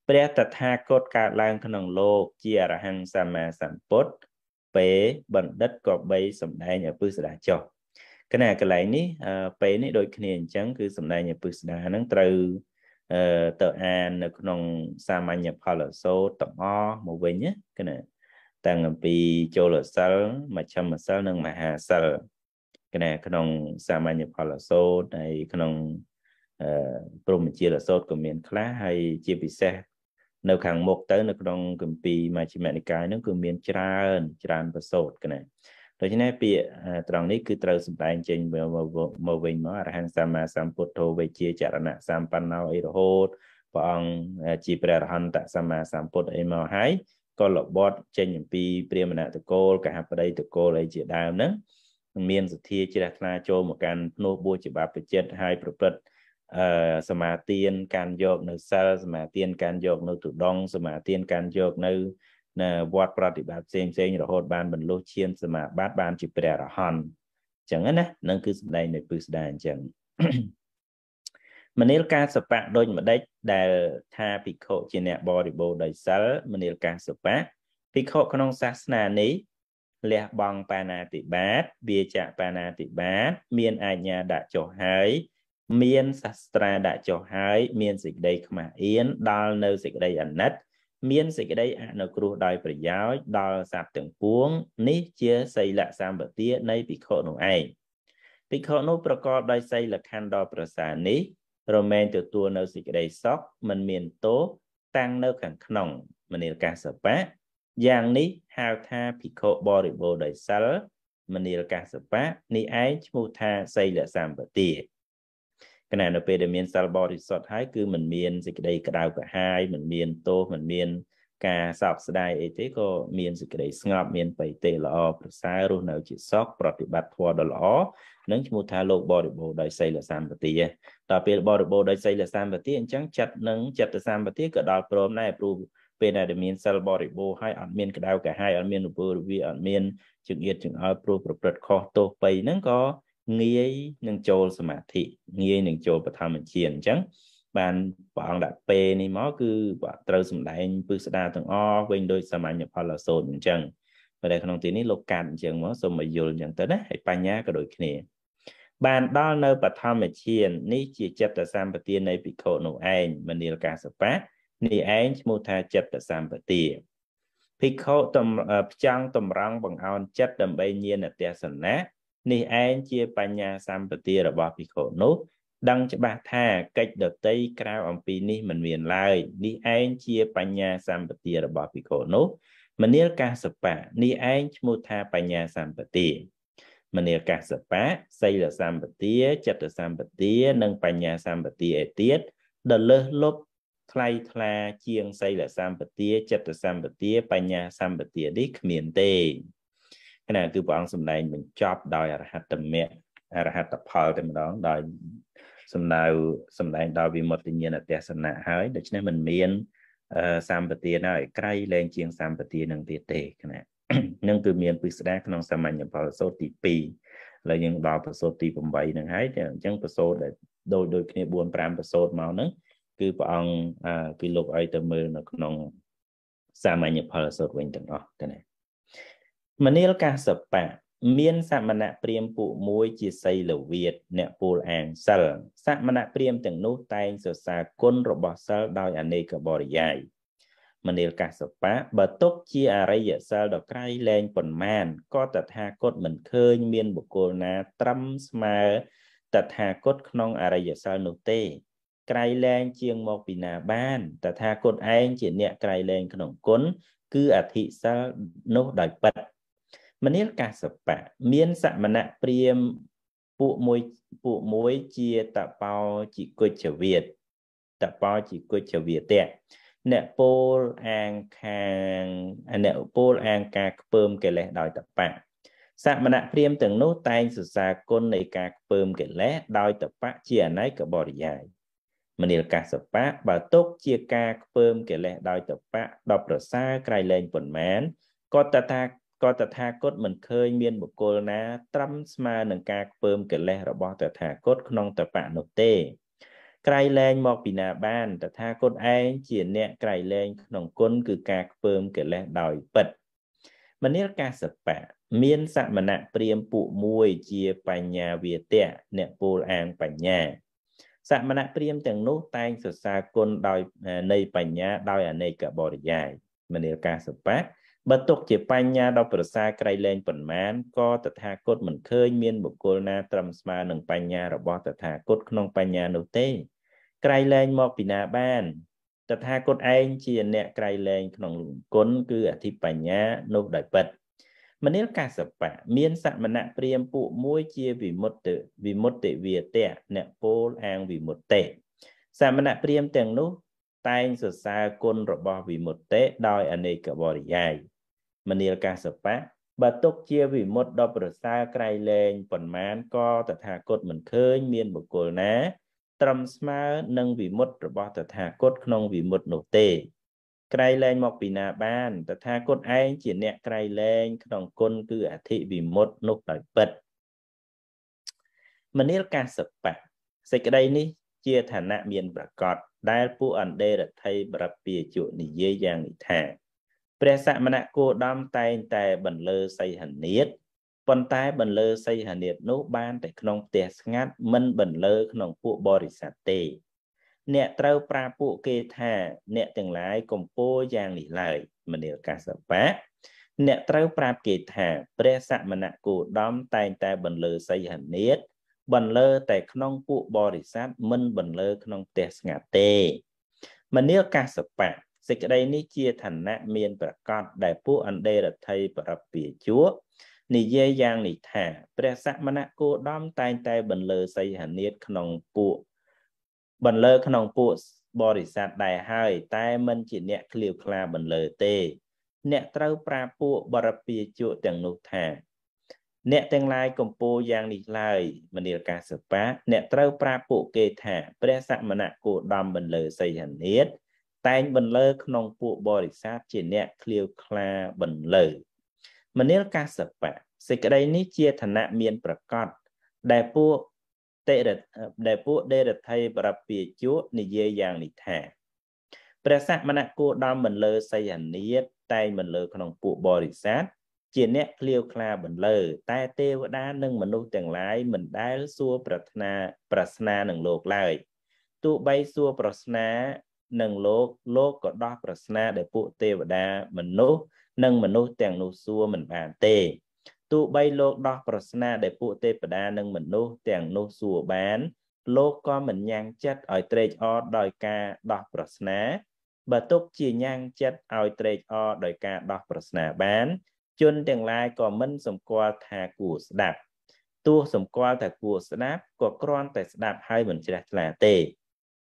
Speaker 1: ព្រះតថាគតកើតឡើងក្នុងលោកជាអរហង្គសម្មាសម្ពុទ្ធពេលបណ្ឌិតក៏បីសម្ដែងអពុសដាចោះគណៈកន្លែងនេះពេលនេះដូចគ្នាអញ្ចឹងគឺសំដែងឲ្យពិស្ដាហ្នឹងត្រូវទៅអាននៅ ក្នុង សាមញ្ញផលអសូរទាំងអស់មកវិញណាគណៈតាំងពីចូលសិលមជ្ឈមសិលនិងមហាសិលគណៈក្នុង សាមញ្ញផលអសូរហើយក្នុងព្រមជាលសោតក៏មានខ្លះហើយជាពិសេស នៅ ខាងមុខទៅនៅក្នុងគម្ពីរមជ្ឈិមនិកាយហ្នឹងគឺមានច្រើនច្រើនប្រសូតគណៈដូច្នេះពាក្យត្រង់នេះគឺត្រូវសម្ដែងចេញមកវិញមកអរហន្តសម្មាសម្ពុទ្ធោវេជាចរណៈសម្បណ្ណោអីរហូតព្រះអង្គជាព្រះរហន្តសម្មាសម្ពុទ្ធអីមកហើយក៏លបត់ចេញអំពីព្រាមណតកូលកហបដីតកូលអីជាដើមហ្នឹងមានសទ្ធាជ្រះថ្លាចូលមកកាន់ភ្នោះបួសជាបាបចិត្តហើយប្រព្រឹត្តអឺសមាទានការយកនៅសិលសមាទានការយក នៅទុដងសមាទានការយកនៅនៅវត្តប្រតិបត្តិផ្សេងផ្សេងរហូត បានបន្លុះឈានសមាបត្តិបានជាព្រះរហន្តអញ្ចឹងណានឹងគឺសម្ដែងនៅពឹស្ដាអញ្ចឹងមនាលការសបៈដូចម្ដេចដែលថាភិក្ខុជាអ្នកបរិបូរដោយសិលមនាលការសបៈភិក្ខុក្នុងសាសនានេះលះបង់បាណាតិបាតវាចៈបាណាតិបាតមានអាជ្ញាដាក់ចុះហើយមានសាស្ត្រាដាក់ចុះហើយមានសេចក្តីខ្មាស់អៀនដល់នៅសេចក្តីអាណិតមានសេចក្តីអនុគ្រោះដោយប្រយោជន៍ដល់សត្វទាំងពួងនេះជាសីលសម្បទានៃភិក្ខុនោះឯងភិក្ខុនោះប្រកបដោយសីលខណ្ឌដ៏ប្រសើរនេះ រមែងទទួលនៅសេចក្តីសុខមិនមានទោសតាំងនៅខាងក្នុង មនាលកាសបៈយ៉ាងនេះហៅថាភិក្ខុបរិបូរដោយសិលមនាលកាសបៈនេះឯងឈ្មោះថាសីលសម្បទាគណៈនៅពេលដែលមានសិលបរិសុទ្ធហើយគឺมันមានសេចក្តីក្តៅក្រហាយมันមានទោសมันមាន ការសោកស្ដាយអីទេក៏មានសេចក្តីស្ងប់មានបិទេល្អប្រសើររស់នៅជាសុខប្រតិបត្តិធម៌ដ៏ល្អនឹងឈ្មោះថាលោកបរិបូរដោយសីលសម្បទាដល់ពេលបរិបូរដោយសីលសម្បទាអញ្ចឹងចិត្តនឹងចិត្តសម្បទាក៏ដល់ព្រមដែរព្រោះពេលដែលមានសិលបរិបូរហើយអត់មានក្តៅក្រហាយអត់មានរវើរវាអត់មានចង្អៀតចង្អល់ព្រោះប្រព្រឹត្តខុសទោសបីហ្នឹងក៏ងាយនឹងចូលសមាធិងាយនឹងចូលបឋមជាអញ្ចឹងបានព្រះអង្គដាក់ពេលនេះមកគឺត្រូវសំដែងពិស្ដាទាំងអស់វិញដោយសាមញ្ញផលអសូតអញ្ចឹងប៉ុន្តែក្នុងទីនេះលោកកាត់អញ្ចឹងមកសូមឲ្យយល់អញ្ចឹងទៅណាហើយបញ្ញាក៏ដូចគ្នាបាន ដល់នៅបឋមជានេះជាចិត្តសម្បទានៃភិក្ខុនោះឯងមនាលកាសបៈនេះឯងឈ្មោះថាចិត្តសម្បទាភិក្ខុផ្ចង់តម្រង់បង្អោនចិត្តដើម្បីញាណទេសនានេះឯងជាបញ្ញាសម្បទារបស់ភិក្ខុនោះ ដឹងច្បាស់ថាកិច្ចដតីក្រៅអំពីនេះមិនមានឡើយនេះឯងជាបញ្ញាសម្បទារបស់ភិក្ខុនោះមនាលកាសបៈនេះឯងឈ្មោះថាបញ្ញាសម្បទាមនាលកាសបៈសីលសម្បទាចិត្តសម្បទានិងបញ្ញាសម្បទាឯទៀតដែលលើសលប់ថ្លៃថ្លាជាងសីលសម្បទាចិត្តសម្បទាបញ្ញាសម្បទានេះគ្មានទេណាគឺព្រះអង្គសម្ដែងបញ្ចប់ដោយអរហត្តមគ្គអរហត្តផលតែម្ដង ដោយសំដៅសំដែងដល់វិមុតញ្ញាណទេសនៈហើយដូច្នេះมันមានសម្បទាណាឲ្យក្រៃលែងជាងសម្បទានឹងទៀតទេណានឹងគឺមានពិស្ដាក្នុងសាមញ្ញផលសូត្រទី2ហើយយើងដល់ប្រសូតទី8ហ្នឹងហើយអញ្ចឹងប្រសូតដែលដូចដូចគ្នា4 5ប្រសូតមកហ្នឹងគឺព្រះអង្គគឺលោកឲ្យទៅមើលនៅក្នុងសាមញ្ញផលសូត្រវិញទាំងអស់ទៅណាមនាលកាសបៈមានសមណៈព្រាមពួកមួយជាសីលវាទអ្នកពូលអានសិលសមណៈព្រាមទាំងនោះតែងសរសើរគុណរបស់សិលដោយអនេកបរិយាយមនាលកាសបៈបើទុកជាអរិយសិលដ៏ក្រៃលែងប៉ុន្មានក៏តថាគតមិនឃើញមានបុគ្គលណាត្រឹមស្មើ តថាគតក្នុងអរិយសិលនោះទេ ក្រៃលែងជាងមកពីណាបាន តថាគតឯងជាអ្នកក្រៃលែងក្នុងគុណគឺអធិសិលនោះដោយប៉ັດមនាលកាសបៈមានសមណៈព្រាមពួកមួយពួកមួយជាតបោជីគុជវិតតបោជីគុជវិតៈអ្នកពលអាងខាងអ្នកពលអាងការខ្ពើមកិលេសដោយតបៈសមណៈព្រាមទាំងនោះតែងសរសើរគុណនៃការខ្ពើមកិលេសដោយតបៈជាអនេកបរិយាយមនាលកាសបៈបើទុកជាការខ្ពើមកិលេសដោយតបៈដល់ប្រសើរក្រៃលែងប៉ុន្មានក៏តថាក៏តថាគតមិនឃើញមានបុគ្គលណាត្រឹមស្មើនឹងការខ្ពើមកិលេសរបស់តថាគតក្នុងតបៈនោះទេក្រៃលែងមកពីណាបានតថាគតឯងជាអ្នកក្រៃលែងក្នុងគុណគឺការខ្ពើមកិលេសដោយពិតមនាលកាសបៈមានសមណៈព្រាមពួកមួយជាបញ្ញាវាទៈអ្នកពូលអាងបញ្ញាសមណៈព្រាមទាំងនោះតែងសរសើរគុណដោយនៃបញ្ញាដោយអនេកបរិយាយមនាលកាសបៈបើទុកជាបញ្ញាដល់ប្រសាក្រៃលែងប៉ុន្មានក៏តថាគតមិនឃើញមានបុគ្គលណាត្រឹមស្មើនឹងបញ្ញារបស់តថាគតក្នុងបញ្ញានោះទេ ក្រៃលែងមកពីណាបាន តថាគតឯងជាអ្នកក្រៃលែងក្នុងគុណគឺអធិបញ្ញានោះដោយពិតមនាលកាសបៈមាន សមណៈព្រាមពួកមួយជាវិមុតតិវិមុតតិវាទៈអ្នកពោលអាងវិមុតតិសមណៈព្រាមទាំងនោះតែងសរសើរគុណរបស់វិមុតតិដោយអនេកបរិយាយមនាលកាសបៈបើទុកជាវិមុតដល់ប្រសើរក្រៃលែងប៉ុន្មានក៏តថាគតមិនឃើញមានបុគ្គលណា ត្រឹមស្មើនឹងវិមុតរបស់តថាគតក្នុងវិមុតនោះទេ ក្រៃលែងមកពីណាបានតថាគតឯងជាអ្នកក្រៃលែង ក្នុងគុណគឺអធិវិមុតនោះដោយពិតមនាលកាសបៈសេចក្តីនេះជាឋានៈមានប្រកបដែលពួកអន្តេរដ្ឋីប្រពៀជនិយាយយ៉ាងនេះថាព្រះសមណគោដមតែងតែបន្លឺសីហនាតប៉ុន្តែបន្លឺសីហនាតនោះបានតែក្នុងផ្ទះស្ងាត់មិនបន្លឺក្នុងពួកបរិស័ទទេ អ្នកត្រូវប្រាពួកគេថា អ្នកទាំងឡាយកំពូលយ៉ាងនេះឡើយមនាលកាសបៈអ្នកត្រូវប្រាប់គេថា ព្រះសមណគោដមតែងតែបន្លឺសីហនាតបន្លឺតែក្នុងពួកបរិស័ទមិនបន្លឺក្នុងផ្ទះស្ងាត់ទេ មនាលកាសបៈសេចក្តីនេះជាឋានៈមានប្រកាសដែលពួកអន្តេរដ្ឋីប្រពាជក់និយាយយ៉ាងនេះថា ព្រះសមណគោដមតែងតែបន្លឺសីហនាតក្នុងពួកបន្លឺក្នុងពួកបរិស័ទដែរហើយតែមិនជាអ្នកឃ្លាវខ្លាបន្លឺទេអ្នកត្រូវប្រាពួកបរិពាជក់ទាំងនោះថាអ្នកទាំងឡាយកំពូលយ៉ាងនេះឡើយមនាលកាសបាអ្នកត្រូវប្រាប់ពួកគេថា ព្រះសមណគោដមបន្លឺសីហនាតតែងបន្លឺក្នុងពួកបរិស័ទជាអ្នកឃ្លាវខ្លាបន្លឺមនាលកាសបៈសេចក្តីនេះជាឋានៈមានប្រកបដែលពួកតេរដែលពួកដេរដ្ឋីប្រពាជក់និយាយយ៉ាងនេះថាព្រះសមណគោដមមិនលើសីហនាតតែងមិនលើក្នុងពួកបរិស័ទជាអ្នកឃ្លាវខ្លាបន្លឺតែទេវតា និងមនុស្សទាំងឡាយមិនដែលសួរប្រាថ្នាប្រស្នានឹងលោកឡើយទោះបីសួរប្រស្នានិងលោកលោកក៏ដោះប្រស្នាដែលពួកទេវតា មនុស្សនិងមនុស្សទាំងនោះសួរមិនបានទេទោះបីលោកដោះប្រស្នាដែលពួកទេវតានិងមនុស្សទាំងនោះសួរបាន លោកក៏មិនញ៉ាំងចិត្តឲ្យត្រេកអរដោយការដោះប្រស្នាបើទុកជាញ៉ាំងចិត្តឲ្យត្រេកអរដោយការដោះប្រស្នាបាន ជនទាំងឡាយក៏មិនសម្គាល់ថាគួរស្ដាប់ទោះសម្គាល់ថាគួរស្ដាប់ក៏គ្រាន់តែស្ដាប់ហើយមិនជ្រះថ្លាទេ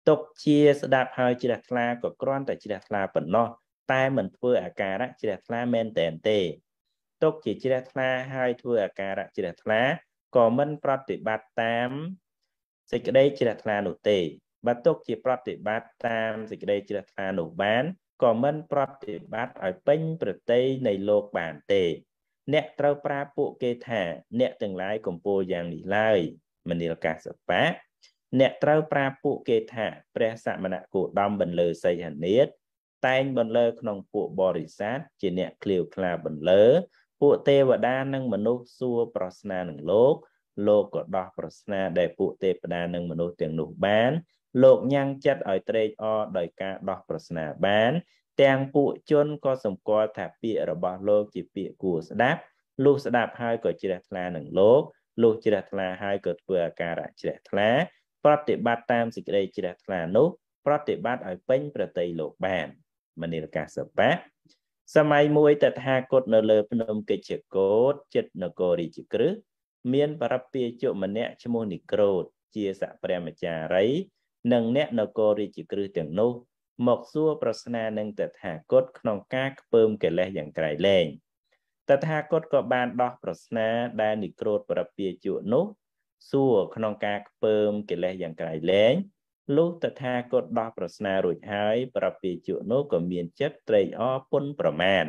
Speaker 1: ទុកជាស្ដាប់ហើយជ្រះថ្លាក៏គ្រាន់តែជ្រះថ្លាប៉ុណ្ណោះតែមិនធ្វើអាការៈជ្រះថ្លាមែនតែនទេទុកជាជ្រះថ្លាហើយធ្វើអាការៈជ្រះថ្លាក៏មិនប្រតិបត្តិតាមសេចក្តីជ្រះថ្លានោះទេបើទុកជាប្រតិបត្តិតាមសេចក្តីជ្រះថ្លានោះបានក៏មិនប្រតិបត្តិឲ្យពេញប្រតិយនៃលោកបានទេអ្នកត្រូវប្រាពួកគេថាអ្នកទាំងឡាយកំពូលយ៉ាងនេះឡើយមនាលកាសបៈអ្នកត្រូវប្រាពួកគេថាព្រះសមណគោដមបន្លឺសីហនាតតែងបន្លឺក្នុងពួកបរិស័ទជាអ្នកឃ្លាវខ្លាបន្លឺពួកទេវតានិងមនុស្សសួរប្រស្នានឹងលោក លោកក៏ដោះប្រស្នាដែលពួកទេវតានិងមនុស្សទាំងនោះបាន លោកញ៉ាំងចិត្តឲ្យត្រេកអរដោយការដោះប្រស្នាបាន ទាំងពួកជនក៏សម្គាល់ថាពាក្យរបស់លោកជាពាក្យគួរស្ដាប់លុះស្ដាប់ហើយក៏ជ្រះថ្លានឹងលោកលុះជ្រះថ្លាហើយក៏ធ្វើអាការៈជ្រះថ្លាប្រតិបត្តិតាមសេចក្តីជ្រះថ្លានោះ ប្រតិបត្តិឲ្យពេញប្រតិលោកបាន មនីរកាសបៈសម័យមួយតថាគតនៅលើ ភ្នំកិច្ចកោតចិត្តនគរីជាគ្រឹះមានបរពាជម្នាក់ឈ្មោះនិក្រូតជាសព្រះមចារី និងអ្នកនគរីជាគ្រឹះទាំងនោះ មកសួរប្រស្នានឹងតថាគតក្នុងការខ្ពើមកិលេសយ៉ាងក្រៃលែងតថាគតក៏បានដោះប្រស្នាដែលនិក្រូតបរពាជនោះសួរក្នុងការខ្ពើមកិលេសយ៉ាងក្រៃលែងលុះតថាគតដោះប្រស្នារួចហើយ ប្រពាជក់នោះក៏មានចិត្តត្រេកអរពុនប្រមាណ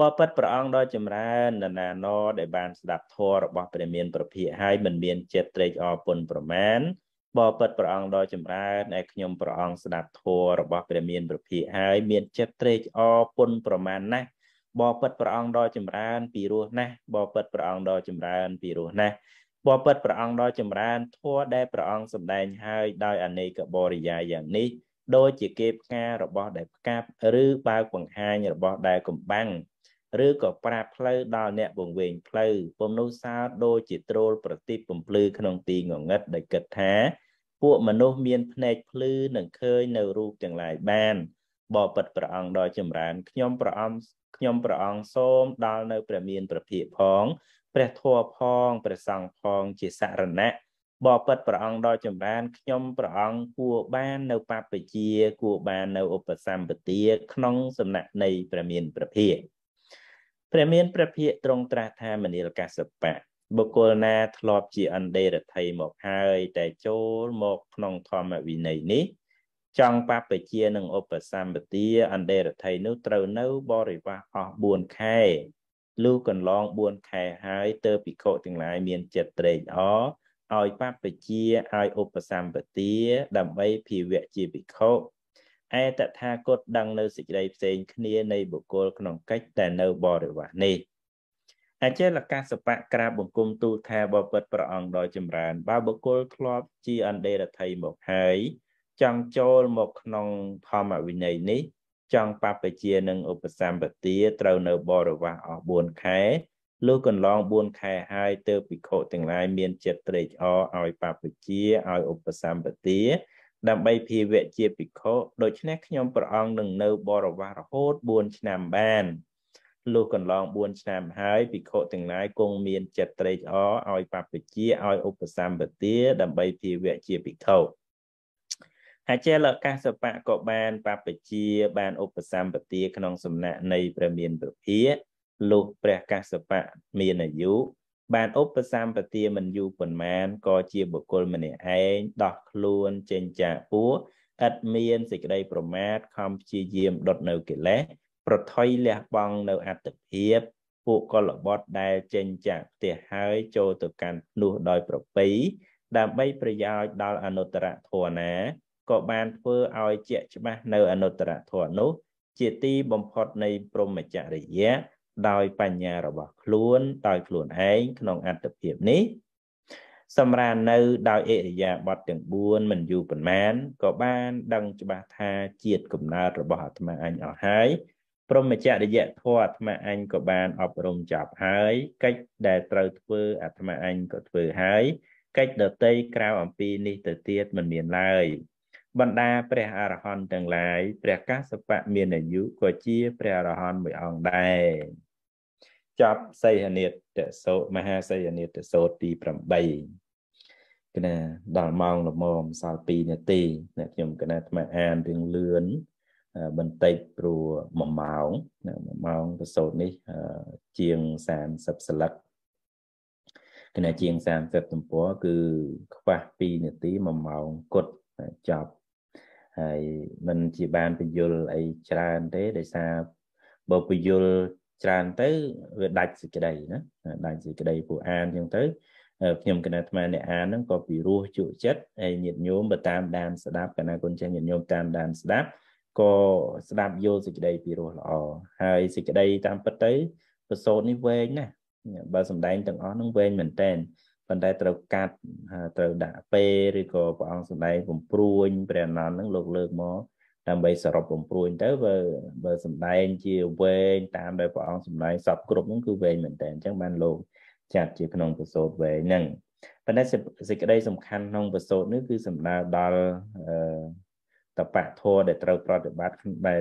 Speaker 1: បបិទ្ធព្រះអង្គដ៏ចម្រើននណាណោដែលបាន ស្ដាប់ធម៌របស់ ព្រះមានប្រភិយហើយមិនមានចិត្តត្រេកអរពុនប្រមាណបបិទ្ធព្រះអង្គដ៏ចម្រើនឯខ្ញុំព្រះអង្គស្ដាប់ធម៌របស់ ព្រះមាន ប្រភិយហើយមានចិត្តត្រេកអរពុនប្រមាណណាស់បបិទ្ធព្រះអង្គដ៏ចម្រើនពីរសណាស់បបិទ្ធព្រះអង្គដ៏ចម្រើនពីរសណាស់បបិទ្ធព្រះអង្គដ៏ចម្រើនធัวដែលព្រះអង្គសម្ដែងហើយដោយអនេកបរិយាយ៉ាងនេះដូចជាគេផ្ការបស់ដែលផ្កាប់ឬបើកបង្ហាញរបស់ដែលកំបាំងឬក៏ប្រាផ្លូវដល់អ្នកវង្វេងផ្លូវពំនោះសោដូចជាត្រូលប្រទីបពំភ្លឺក្នុងទីងងឹតដែលគិតថា ពួកមនុស្សមានភ្នែកភ្លឺនឹងឃើញនៅរូបទាំងឡាយបានបបិទ្ធព្រះអង្គដ៏ចម្រើនខ្ញុំព្រះអង្គខ្ញុំព្រះអង្គសូមដល់នៅព្រះមានព្រះភិក្ខផងព្រះធម៌ផងព្រះសង្ឃផងជាសរណៈបបិទ្ធព្រះអង្គដ៏ចម្រើនខ្ញុំព្រះអង្គគួរបាននៅបពជាគួរបាននៅឧបសម្បទាក្នុងសំណាក់នៃព្រះមានព្រះភិក្ខព្រះមានព្រះភិក្ខត្រង់ត្រាស់ថាមនាលកសបៈបុគ្គលណាធ្លាប់ជាអន្តេរដ្ឋីមកហើយតែចូលមកក្នុងធម្មវិន័យនេះចង់បពជានិងឧបសម្បទា អន្តរថីនោះត្រូវនៅបរិវាសអស់4ខែលុះកន្លង4ខែហើយទើបភិក្ខុទាំងឡាយមានចិត្តត្រេកអរឲ្យបពជាឲ្យឧបសម្បទាដើម្បីភាវៈជាភិក្ខុឯតថាគតដឹងនៅសេចក្តីផ្សេងគ្នានៃបុគ្គលក្នុងកិច្ចតែនៅបរិវាសនេះអចេលកាសបៈក្រាបបង្គំទូលថាបពិតព្រះអង្គដ៏ចម្រើន បើបុគ្គលធ្លាប់ជាអន្តរថីមកហើយចង់ចូលមកក្នុងធម្មវិន័យនេះ ចង់បពជានិងឧបសម្បទាត្រូវនៅបរិវាសអស់4ខែលុះកន្លង4ខែហើយទើបភិក្ខុទាំងឡាយមានចិត្តត្រេកអរឲ្យបពជាឲ្យឧបសម្បទា ដើម្បីភាវៈជាភិក្ខុដូច្នេះខ្ញុំព្រះអង្គនឹងនៅ បរិវាសរហូត4ឆ្នាំបានលុះកន្លង4ឆ្នាំហើយភិក្ខុទាំងឡាយគង់មានចិត្តត្រេកអរឲ្យបពជាឲ្យឧបសម្បទា ដើម្បីភាវៈជាភិក្ខុអជលកាសបៈក៏បានបពជាបានឧបសម្បទាក្នុងសំណាក់នៃព្រះមានព្រះភិយលុះព្រះកាសបៈមានអាយុបានឧបសម្បទាមិនយូរប៉ុន្មានក៏ជាបុគ្គលម្នាក់ឯងដោះខ្លួនចេញចាកពួរឥតមានសេចក្តីប្រមាទខំព្យាយាមដុតនៅកិលេសប្រថុយលះបង់នៅអត្តភាព ពួកកលបុតដែលចេញចាកផ្ទះហើយចូលទៅកាន់នោះដោយប្រពៃដើម្បីប្រយោជន៍ដល់អនុត្តរធរណាក៏បានធ្វើឲ្យជាក់ច្បាស់នៅអនុត្តរធម៌នោះ ជាទីបំផុតនៃព្រហ្មចរិយា ដោយបញ្ញារបស់ខ្លួនដោយខ្លួនឯងក្នុងអត្តភាពនេះសម្រាននៅ ដោយអិរិយាបថទាំង4មិនយូរប៉ុន្មាន ក៏បានដឹងច្បាស់ថាជាតិកំណើតរបស់អាត្មាអញអស់ហើយព្រមចរិយៈធម៌អាត្មាអញក៏បានអប់រំចប់ហើយ កិច្ចដែលត្រូវធ្វើអាត្មាអញក៏ធ្វើហើយ កិច្ចដតីក្រៅអំពីនេះទៅទៀតមិនមានឡើយបណ្ដាព្រះ អរហន្តទាំងឡាយព្រះកសបៈមានអាយុក៏ជា ព្រះអរហន្តមួយអង្គដែរចប់សីហនិតសោតមហាសីហនិតសោតទី8គណៈដល់ម៉ោងល្មមសល់2នាទីអ្នកខ្ញុំគណៈអាត្មាអានរឿងលឿនបន្តិចព្រោះ1ម៉ោង1ម៉ោងប្រសូតនេះជាង30ស្លឹកគណៈជាង30ទំព័រគឺ ខ្វះ2នាទី1ម៉ោងគត់ចប់ហើយมันជាបានពយលអីច្រើនទេដោយសារបើពយលច្រើនទៅវាដាច់សេចក្តីណាដាច់សេចក្តីពួកអានអញ្ចឹងទៅខ្ញុំគណៈអាត្មាអ្នកអានហ្នឹងក៏ពិរោះជក់ចិត្តហើយញាតិញោមបើតាមដានស្ដាប់គណៈគុណចាស់ញាតិញោមតាមដានស្ដាប់ក៏ស្ដាប់យល់សេចក្តីពិរោះល្អហើយសេចក្តីតាមពិតទៅប្រសូតនេះវែងណាស់បើសំដែងទាំងអស់ហ្នឹងវែងមែនតែនប៉ុន្តែត្រូវកាត់ត្រូវដាក់ពេឬក៏ព្រះអង្គសម្ដែងពំព្រួញព្រះអនន្តនឹងលោកលើកមកដើម្បីសរុបពំព្រួញទៅបើបើសម្ដែងជាវែងតាមដែលព្រះអង្គសម្ដែងសពគ្រប់នឹងគឺវែងមែនតើអញ្ចឹងបានលោកចាត់ជាក្នុងប្រសូតវែងហ្នឹងប៉ុន្តែសេចក្តីសំខាន់ក្នុងប្រសូតនេះគឺសំដៅដល់តបៈធរដែលត្រូវ ប្រតិបត្តិ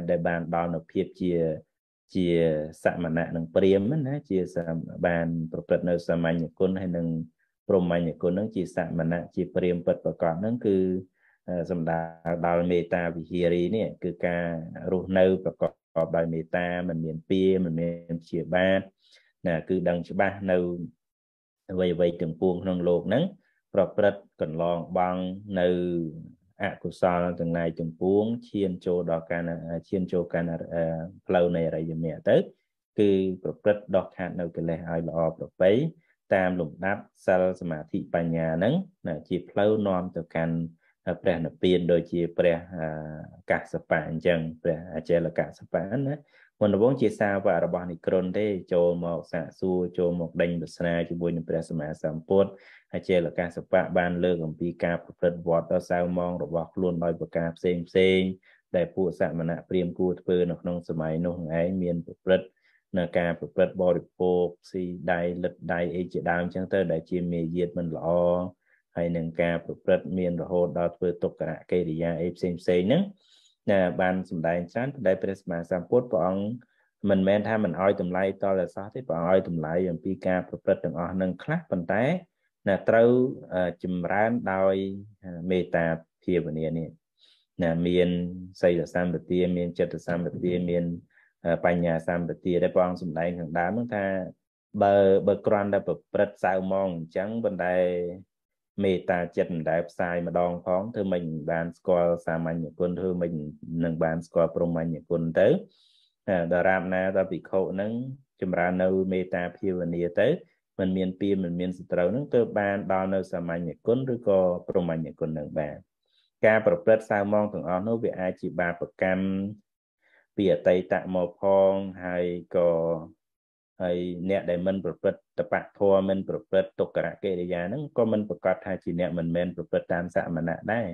Speaker 1: ដែលបានដល់នៅភាពជាជាសមណៈនឹងព្រាមណាជាបាន ប្រព្រឹត្តនៅសាមញ្ញគុណហើយនឹងព្រហ្មញ្ញគុណនឹងជាសមណៈជា ព្រាមពិតប្រកបនឹងគឺសម្ដៅដល់មេត្តាវិហារីនេះគឺការរស់នៅ ប្រកបដោយមេត្តាមិនមានពៀមិនមានព្យាបាទណាគឺដឹងច្បាស់នៅអ្វីអ្វីទាំងពួងក្នុងលោកហ្នឹងប្រព្រឹត្តកន្លងបងនៅអកុសលទាំងឡាយទាំងពួងឈានចូលដល់ការឈានចូលការផ្លូវនៃអរិយមគ្គទៅគឺប្រព្រឹត្តដោះខាត់នៅកិលេសឲ្យល្អប្រពៃតាមលំដាប់សិលសមាធិបញ្ញាហ្នឹងជាផ្លូវនាំទៅកាន់ព្រះនិព្វានដូចជាព្រះកាសបៈអញ្ចឹងព្រះអជលកាសបៈណាមុនដំបូងជាសាវករបស់និក្រុនទេចូលមកសាកសួរចូលមកដេញប្រស្នាជាមួយនឹងព្រះសម្មាសម្ពុទ្ធអជលកាសបៈបានលើកអំពីការប្រព្រឹត្តវត្តដល់សៅម៉ងរបស់ខ្លួនដោយប្រការផ្សេងផ្សេងដែលពួកសមណៈព្រាមគួរធ្វើនៅក្នុងសម័យនោះឯងមានប្រព្រឹត្តនៅការប្រព្រឹត្តបរិភោគស៊ីដៃលិតដៃអីជាដើមចឹងទៅដែលជាមេយាទមិនល្អហើយនឹងការប្រព្រឹត្តមានរហូតដល់ធ្វើទុក្ករកិរិយាអីផ្សេងផ្សេងហ្នឹងណាបានសម្ដែងច្រើនដែលព្រះសម្មាសម្ពុទ្ធព្រះអង្គមិនមែនថាមិនអោយតម្លៃតលសោះទេព្រះអង្គអោយតម្លៃអំពីការប្រព្រឹត្តទាំងអស់នឹងខ្លះប៉ុន្តែណាត្រូវចម្រើនដោយមេត្តាភាវនានេះណាមានសីលសម្បទាមានចិត្តសម្បទាមានបញ្ញាសម្បទាដែលព្រះអង្គសម្ដែងខាងដើមហ្នឹងថាបើបើក្រាន់តែប្រព្រឹត្តសៅម៉ងអញ្ចឹងបណ្ដែមេត្តាចិត្តបណ្ដែផ្សាយម្ដងផងធ្វើមិនបានស្គាល់សាមញ្ញគុណធ្វើមិននឹងបានស្គាល់ព្រមញ្ញគុណទៅដរាបណាដល់ភិក្ខុហ្នឹងចម្រើននៅមេត្តាភាវនាទៅមិនមានពៀមិនមានសត្រូវហ្នឹងទើបបានដល់នៅសាមញ្ញគុណឬក៏ព្រមញ្ញគុណនឹងបានការប្រព្រឹត្តសៅម៉ងទាំងអស់នោះវាអាចជាបាបកម្មពីអតីតមកផងហើយក៏ហើយអ្នកដែលមិនប្រព្រឹត្តតបៈធម៌មិនប្រព្រឹត្តទុក្ករកិរិយាហ្នឹងក៏មិនប្រកាសថាជាអ្នកមិនមែនប្រព្រឹត្តតាមសមណៈដែរ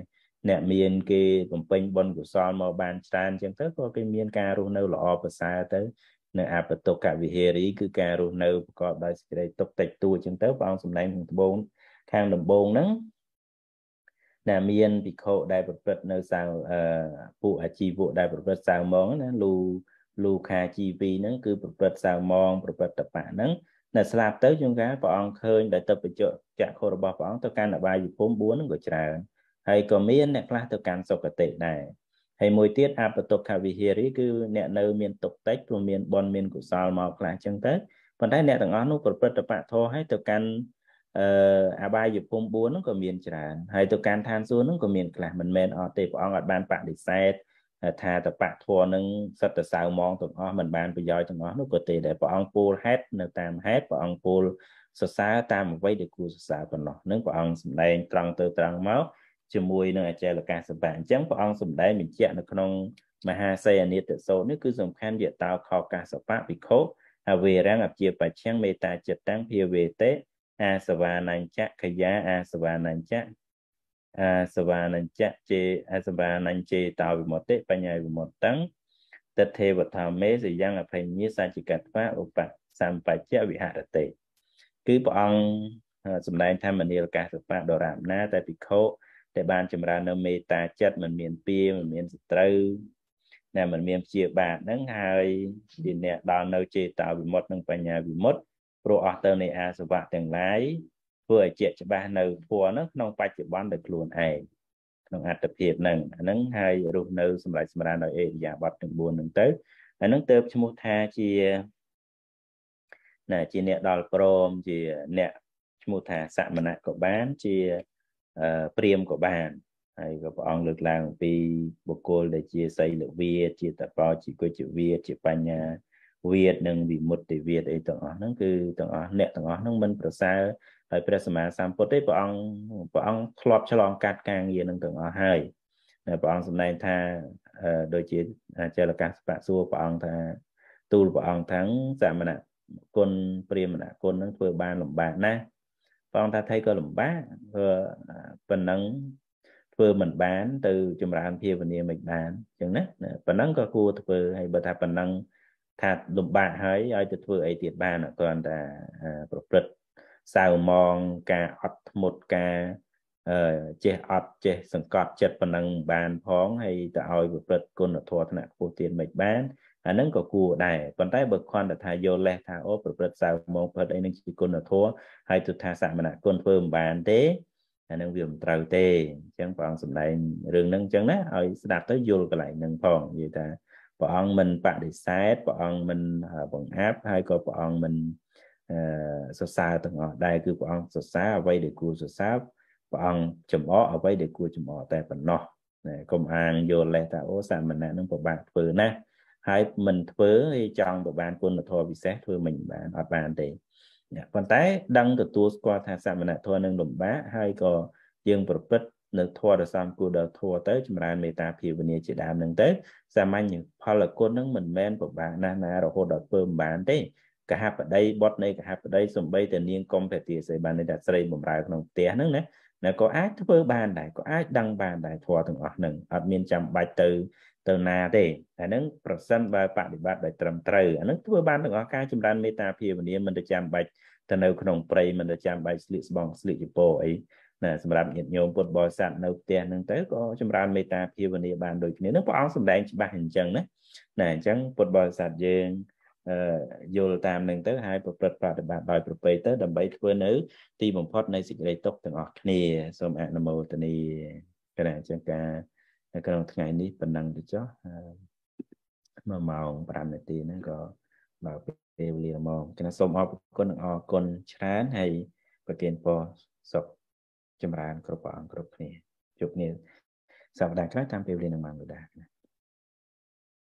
Speaker 1: អ្នកមានគេបំពេញបុណ្យកុសលមកបានច្រើនអញ្ចឹងទៅក៏គេមានការរស់នៅ ល្អប្រសើរទៅ នៅអបតុកវិហេរីគឺការរស់នៅប្រកបដោយសេចក្តីទុកតិចតួចអញ្ចឹងទៅព្រះអង្គសម្ដែងក្នុងដំបូង ខាងដំបូងហ្នឹងណាមានភិក្ខុដែលប្រព្រឹត្តនៅសាវពួកអាជីវកដែលប្រព្រឹត្តសាវម៉ងណាលូលូខាជីវីហ្នឹងគឺប្រព្រឹត្តសាវម៉ងប្រព្រឹត្តតបៈហ្នឹងណាស្លាប់ទៅជួនកាលព្រះអង្គឃើញដែលទៅបច្ចៈចក្ខុរបស់ព្រះអង្គទៅកាន់អបាយភូមិ4ហ្នឹងក៏ច្រើនហើយក៏មាន អ្នកខ្លះទៅកាន់សុគតិដែរហើយមួយទៀតអបតុកខវិហារីគឺអ្នកនៅមានទុកតិចព្រោះមានបនមានកុសលមកខ្លះអញ្ចឹងទៅប៉ុន្តែអ្នកទាំងអស់នោះប្រព្រឹត្តបៈធោឲ្យទៅកាន់អឺអាបាយភូមិ4ហ្នឹងក៏មានច្រើនហើយទៅកាន់ឋានសួគ៌ហ្នឹងក៏មានខ្លះមិនមែនអត់ទេព្រះអង្គអត់បានបដិសេធថាតបៈធរនឹងសត្វតសៅมองទាំងអស់មិនបានប្រយោជន៍ទាំងអស់នោះក៏ទេដែលព្រះអង្គពោលហេតុនៅតាមហេតុព្រះអង្គពោលសរសើរតាមអ្វីដែលគួរសរសើរប៉ុណ្ណោះនឹងព្រះអង្គសម្ដែងត្រង់ទៅត្រង់មកជាមួយនឹងអចេលកាសបៈអញ្ចឹងព្រះអង្គសម្ដែងបញ្ជាក់នៅក្នុងមហាសីអនិតសោតនេះគឺសំខាន់យតោខោកាសបៈវិខោអវេរងអព្យាបច្ឆੰមេតាចិត្តੰភាវេតេអាសវានញ្ចខយាអាសវានញ្ចអាសវានញ្ចជេអាសវានញ្ចេតោវិមតិបញ្ញាវិមតੰតថេវថាមេសយ៉ាងអភញ្ញេសច្ចកត្វាឧបសម្បច្ចវិហរតិគឺព្រះអង្គសម្ដែងថាមនាលកាសបៈដរាមណា តែភិក្ខុដែលបានចម្រើននៅមេត្តាចិត្តមិនមានពៀមិនមានសត្រូវដែលមិនមានព្យាបាទហ្នឹងហើយជាអ្នកដល់នៅចេតាវិមុតនិងបញ្ញាវិមុតព្រោះអស់ទៅនៃអាសវៈទាំងឡាយធ្វើឲ្យជាច្បាស់នៅធัวនោះក្នុង បច្ចុប្បន្នដោយខ្លួនឯងក្នុងអត្តភាពហ្នឹងអាហ្នឹងហើយរស់នៅសម្រាប់សម្រានដោយអេរិយាបថទាំង4ហ្នឹងទៅអាហ្នឹងទៅឈ្មោះថាជាណាជាអ្នកដល់ព្រមជាអ្នកឈ្មោះថាសមណៈក៏បាន ជាព្រាមក៏បានហើយក៏ព្រះអង្គលើកឡើងពីបុគ្គលដែលជាសីលវាជាតបោជាគុជវាជាបញ្ញាវាទនិងវិមុតតិវាទអីទាំងអស់ហ្នឹងគឺទាំងអស់អ្នកទាំងអស់ហ្នឹងមិនប្រសើរហើយព្រះសម្មាសម្ពុទ្ធទេព្រះអង្គព្រះអង្គធ្លាប់ឆ្លងកាត់ការងារនឹងទាំងអស់ហើយព្រះអង្គសម្ដែងថាដូចជាចលកាសបៈសួរព្រះអង្គថាទូលព្រះអង្គថាសមណគុណព្រាមណគុណនឹងធ្វើបានលំបាកណាស់ព្រះអង្គថាថៃក៏លំបាកព្រោះប៉ុណ្ណឹងធ្វើមិនបានទៅចម្រើនភាវនាមិនបានអញ្ចឹងណាប៉ុណ្ណឹងក៏គួរធ្វើហើយបើថាប៉ុណ្ណឹងថាលំបាកហើយឲ្យទៅធ្វើអីទៀតបានគ្រាន់តែប្រព្រឹត្តសៅមងការអត់ធ្មត់ការចេះអត់ចេះសង្កត់ចិត្តប៉ុណ្ណឹងបានផងហើយទៅឲ្យប្រព្រឹត្តគុណធម៌ថ្នាក់ខ្ពស់ទៀតមិនបានអាហ្នឹងក៏គួរដែរប៉ុន្តែបើខន្ធថាយកលេសថាអូប្រព្រឹត្តសៅមងប្រព្រឹត្តអីនឹងជាគុណធម៌ហើយទៅថាសមណគុណធ្វើមិនបានទេអានឹងវាមិនត្រូវទេអញ្ចឹងព្រះអង្គសម្ដែងរឿងហ្នឹងអញ្ចឹងណាឲ្យស្ដាប់ទៅយល់កន្លែងហ្នឹងផងនិយាយថាព្រះអង្គមិនបដិសេធព្រះអង្គមិនបង្អាប់ហើយក៏ព្រះអង្គមិនសរសើរទាំងអស់ដែរគឺព្រះអង្គសរសើរអ្វីដែលគួរសរសើរព្រះអង្គចំអកអ្វីដែលគួរចំអកតែប៉ុណ្ណោះណាកុំអាងយល់លេសថាអូសាមណៈនឹងពិបាកធ្វើណាស់ហើយមិនធ្វើឯចង់ទៅបានគុណធម៌ពិសេសធ្វើមិនបានអត់បានទេប៉ុន្តែដឹងទទួលស្គាល់ថាសាមណៈធម៌នឹងលំបាកហើយក៏យើងប្រព្រឹត្តនៅធម៌ដ៏សំគួរដល់ធម៌ទៅចម្រើនមេត្តាភាវនាជាដើមនឹងទៅសាមញ្ញផលគុណនឹងមិនមែនពិបាកណាស់ណារហូតដល់ធ្វើមិនបានទេកហបតីបុតនៃកហបតីសំបីតានាងកុំភតិសីបានន័យថាស្រីបំរើក្នុងផ្ទះហ្នឹងណាណាក៏អាចធ្វើបានដែរក៏អាចដឹងបានដែរធម៌ទាំងអស់ហ្នឹងអត់មានចាំបាច់ទៅទៅណាទេតែហ្នឹងប្រសិនបើបប្រតិបត្តិដោយត្រឹមត្រូវអាហ្នឹងធ្វើបានទាំងអស់ការចម្រើនមេត្តាភាវនាមិនទៅចាំបាច់ទៅនៅក្នុងព្រៃមិនទៅចាំបាច់ស្លៀកស្បង់ស្លៀកចពោអីណាសម្រាប់ញាតិញោមពុទ្ធបរិស័ទនៅផ្ទះហ្នឹងទៅក៏ចម្រើនមេត្តាភាវនាបានដូចគ្នានឹងព្រះអង្គសម្ដែងច្បាស់អញ្ចឹងណាណាអញ្ចឹងពុទ្ធបរិស័ទយើងយល់តាមនឹងទៅហើយប្រព្រឹត្តប្រតិបត្តិដោយប្រពៃទៅដើម្បីធ្វើនៅ ទីបំផុតនៃសេចក្តីទុកទាំងអស់គ្នាសូមអនុមោទនីគណៈជាការនៅក្នុងថ្ងៃនេះប៉ុណ្ណឹងទៅចុះមួយម៉ោង5នាទីហ្នឹងក៏ដល់ពេលវេលាមកគណៈសូមអរគុណនិងអរគុណច្រើនហើយប្រទានពរសុខចម្រើនគ្រប់ព្រះអង្គគ្រប់គ្នាជួបគ្នាសប្តាហ៍ក្រោយតាមពេលវេលានឹងបានលោកដែរណា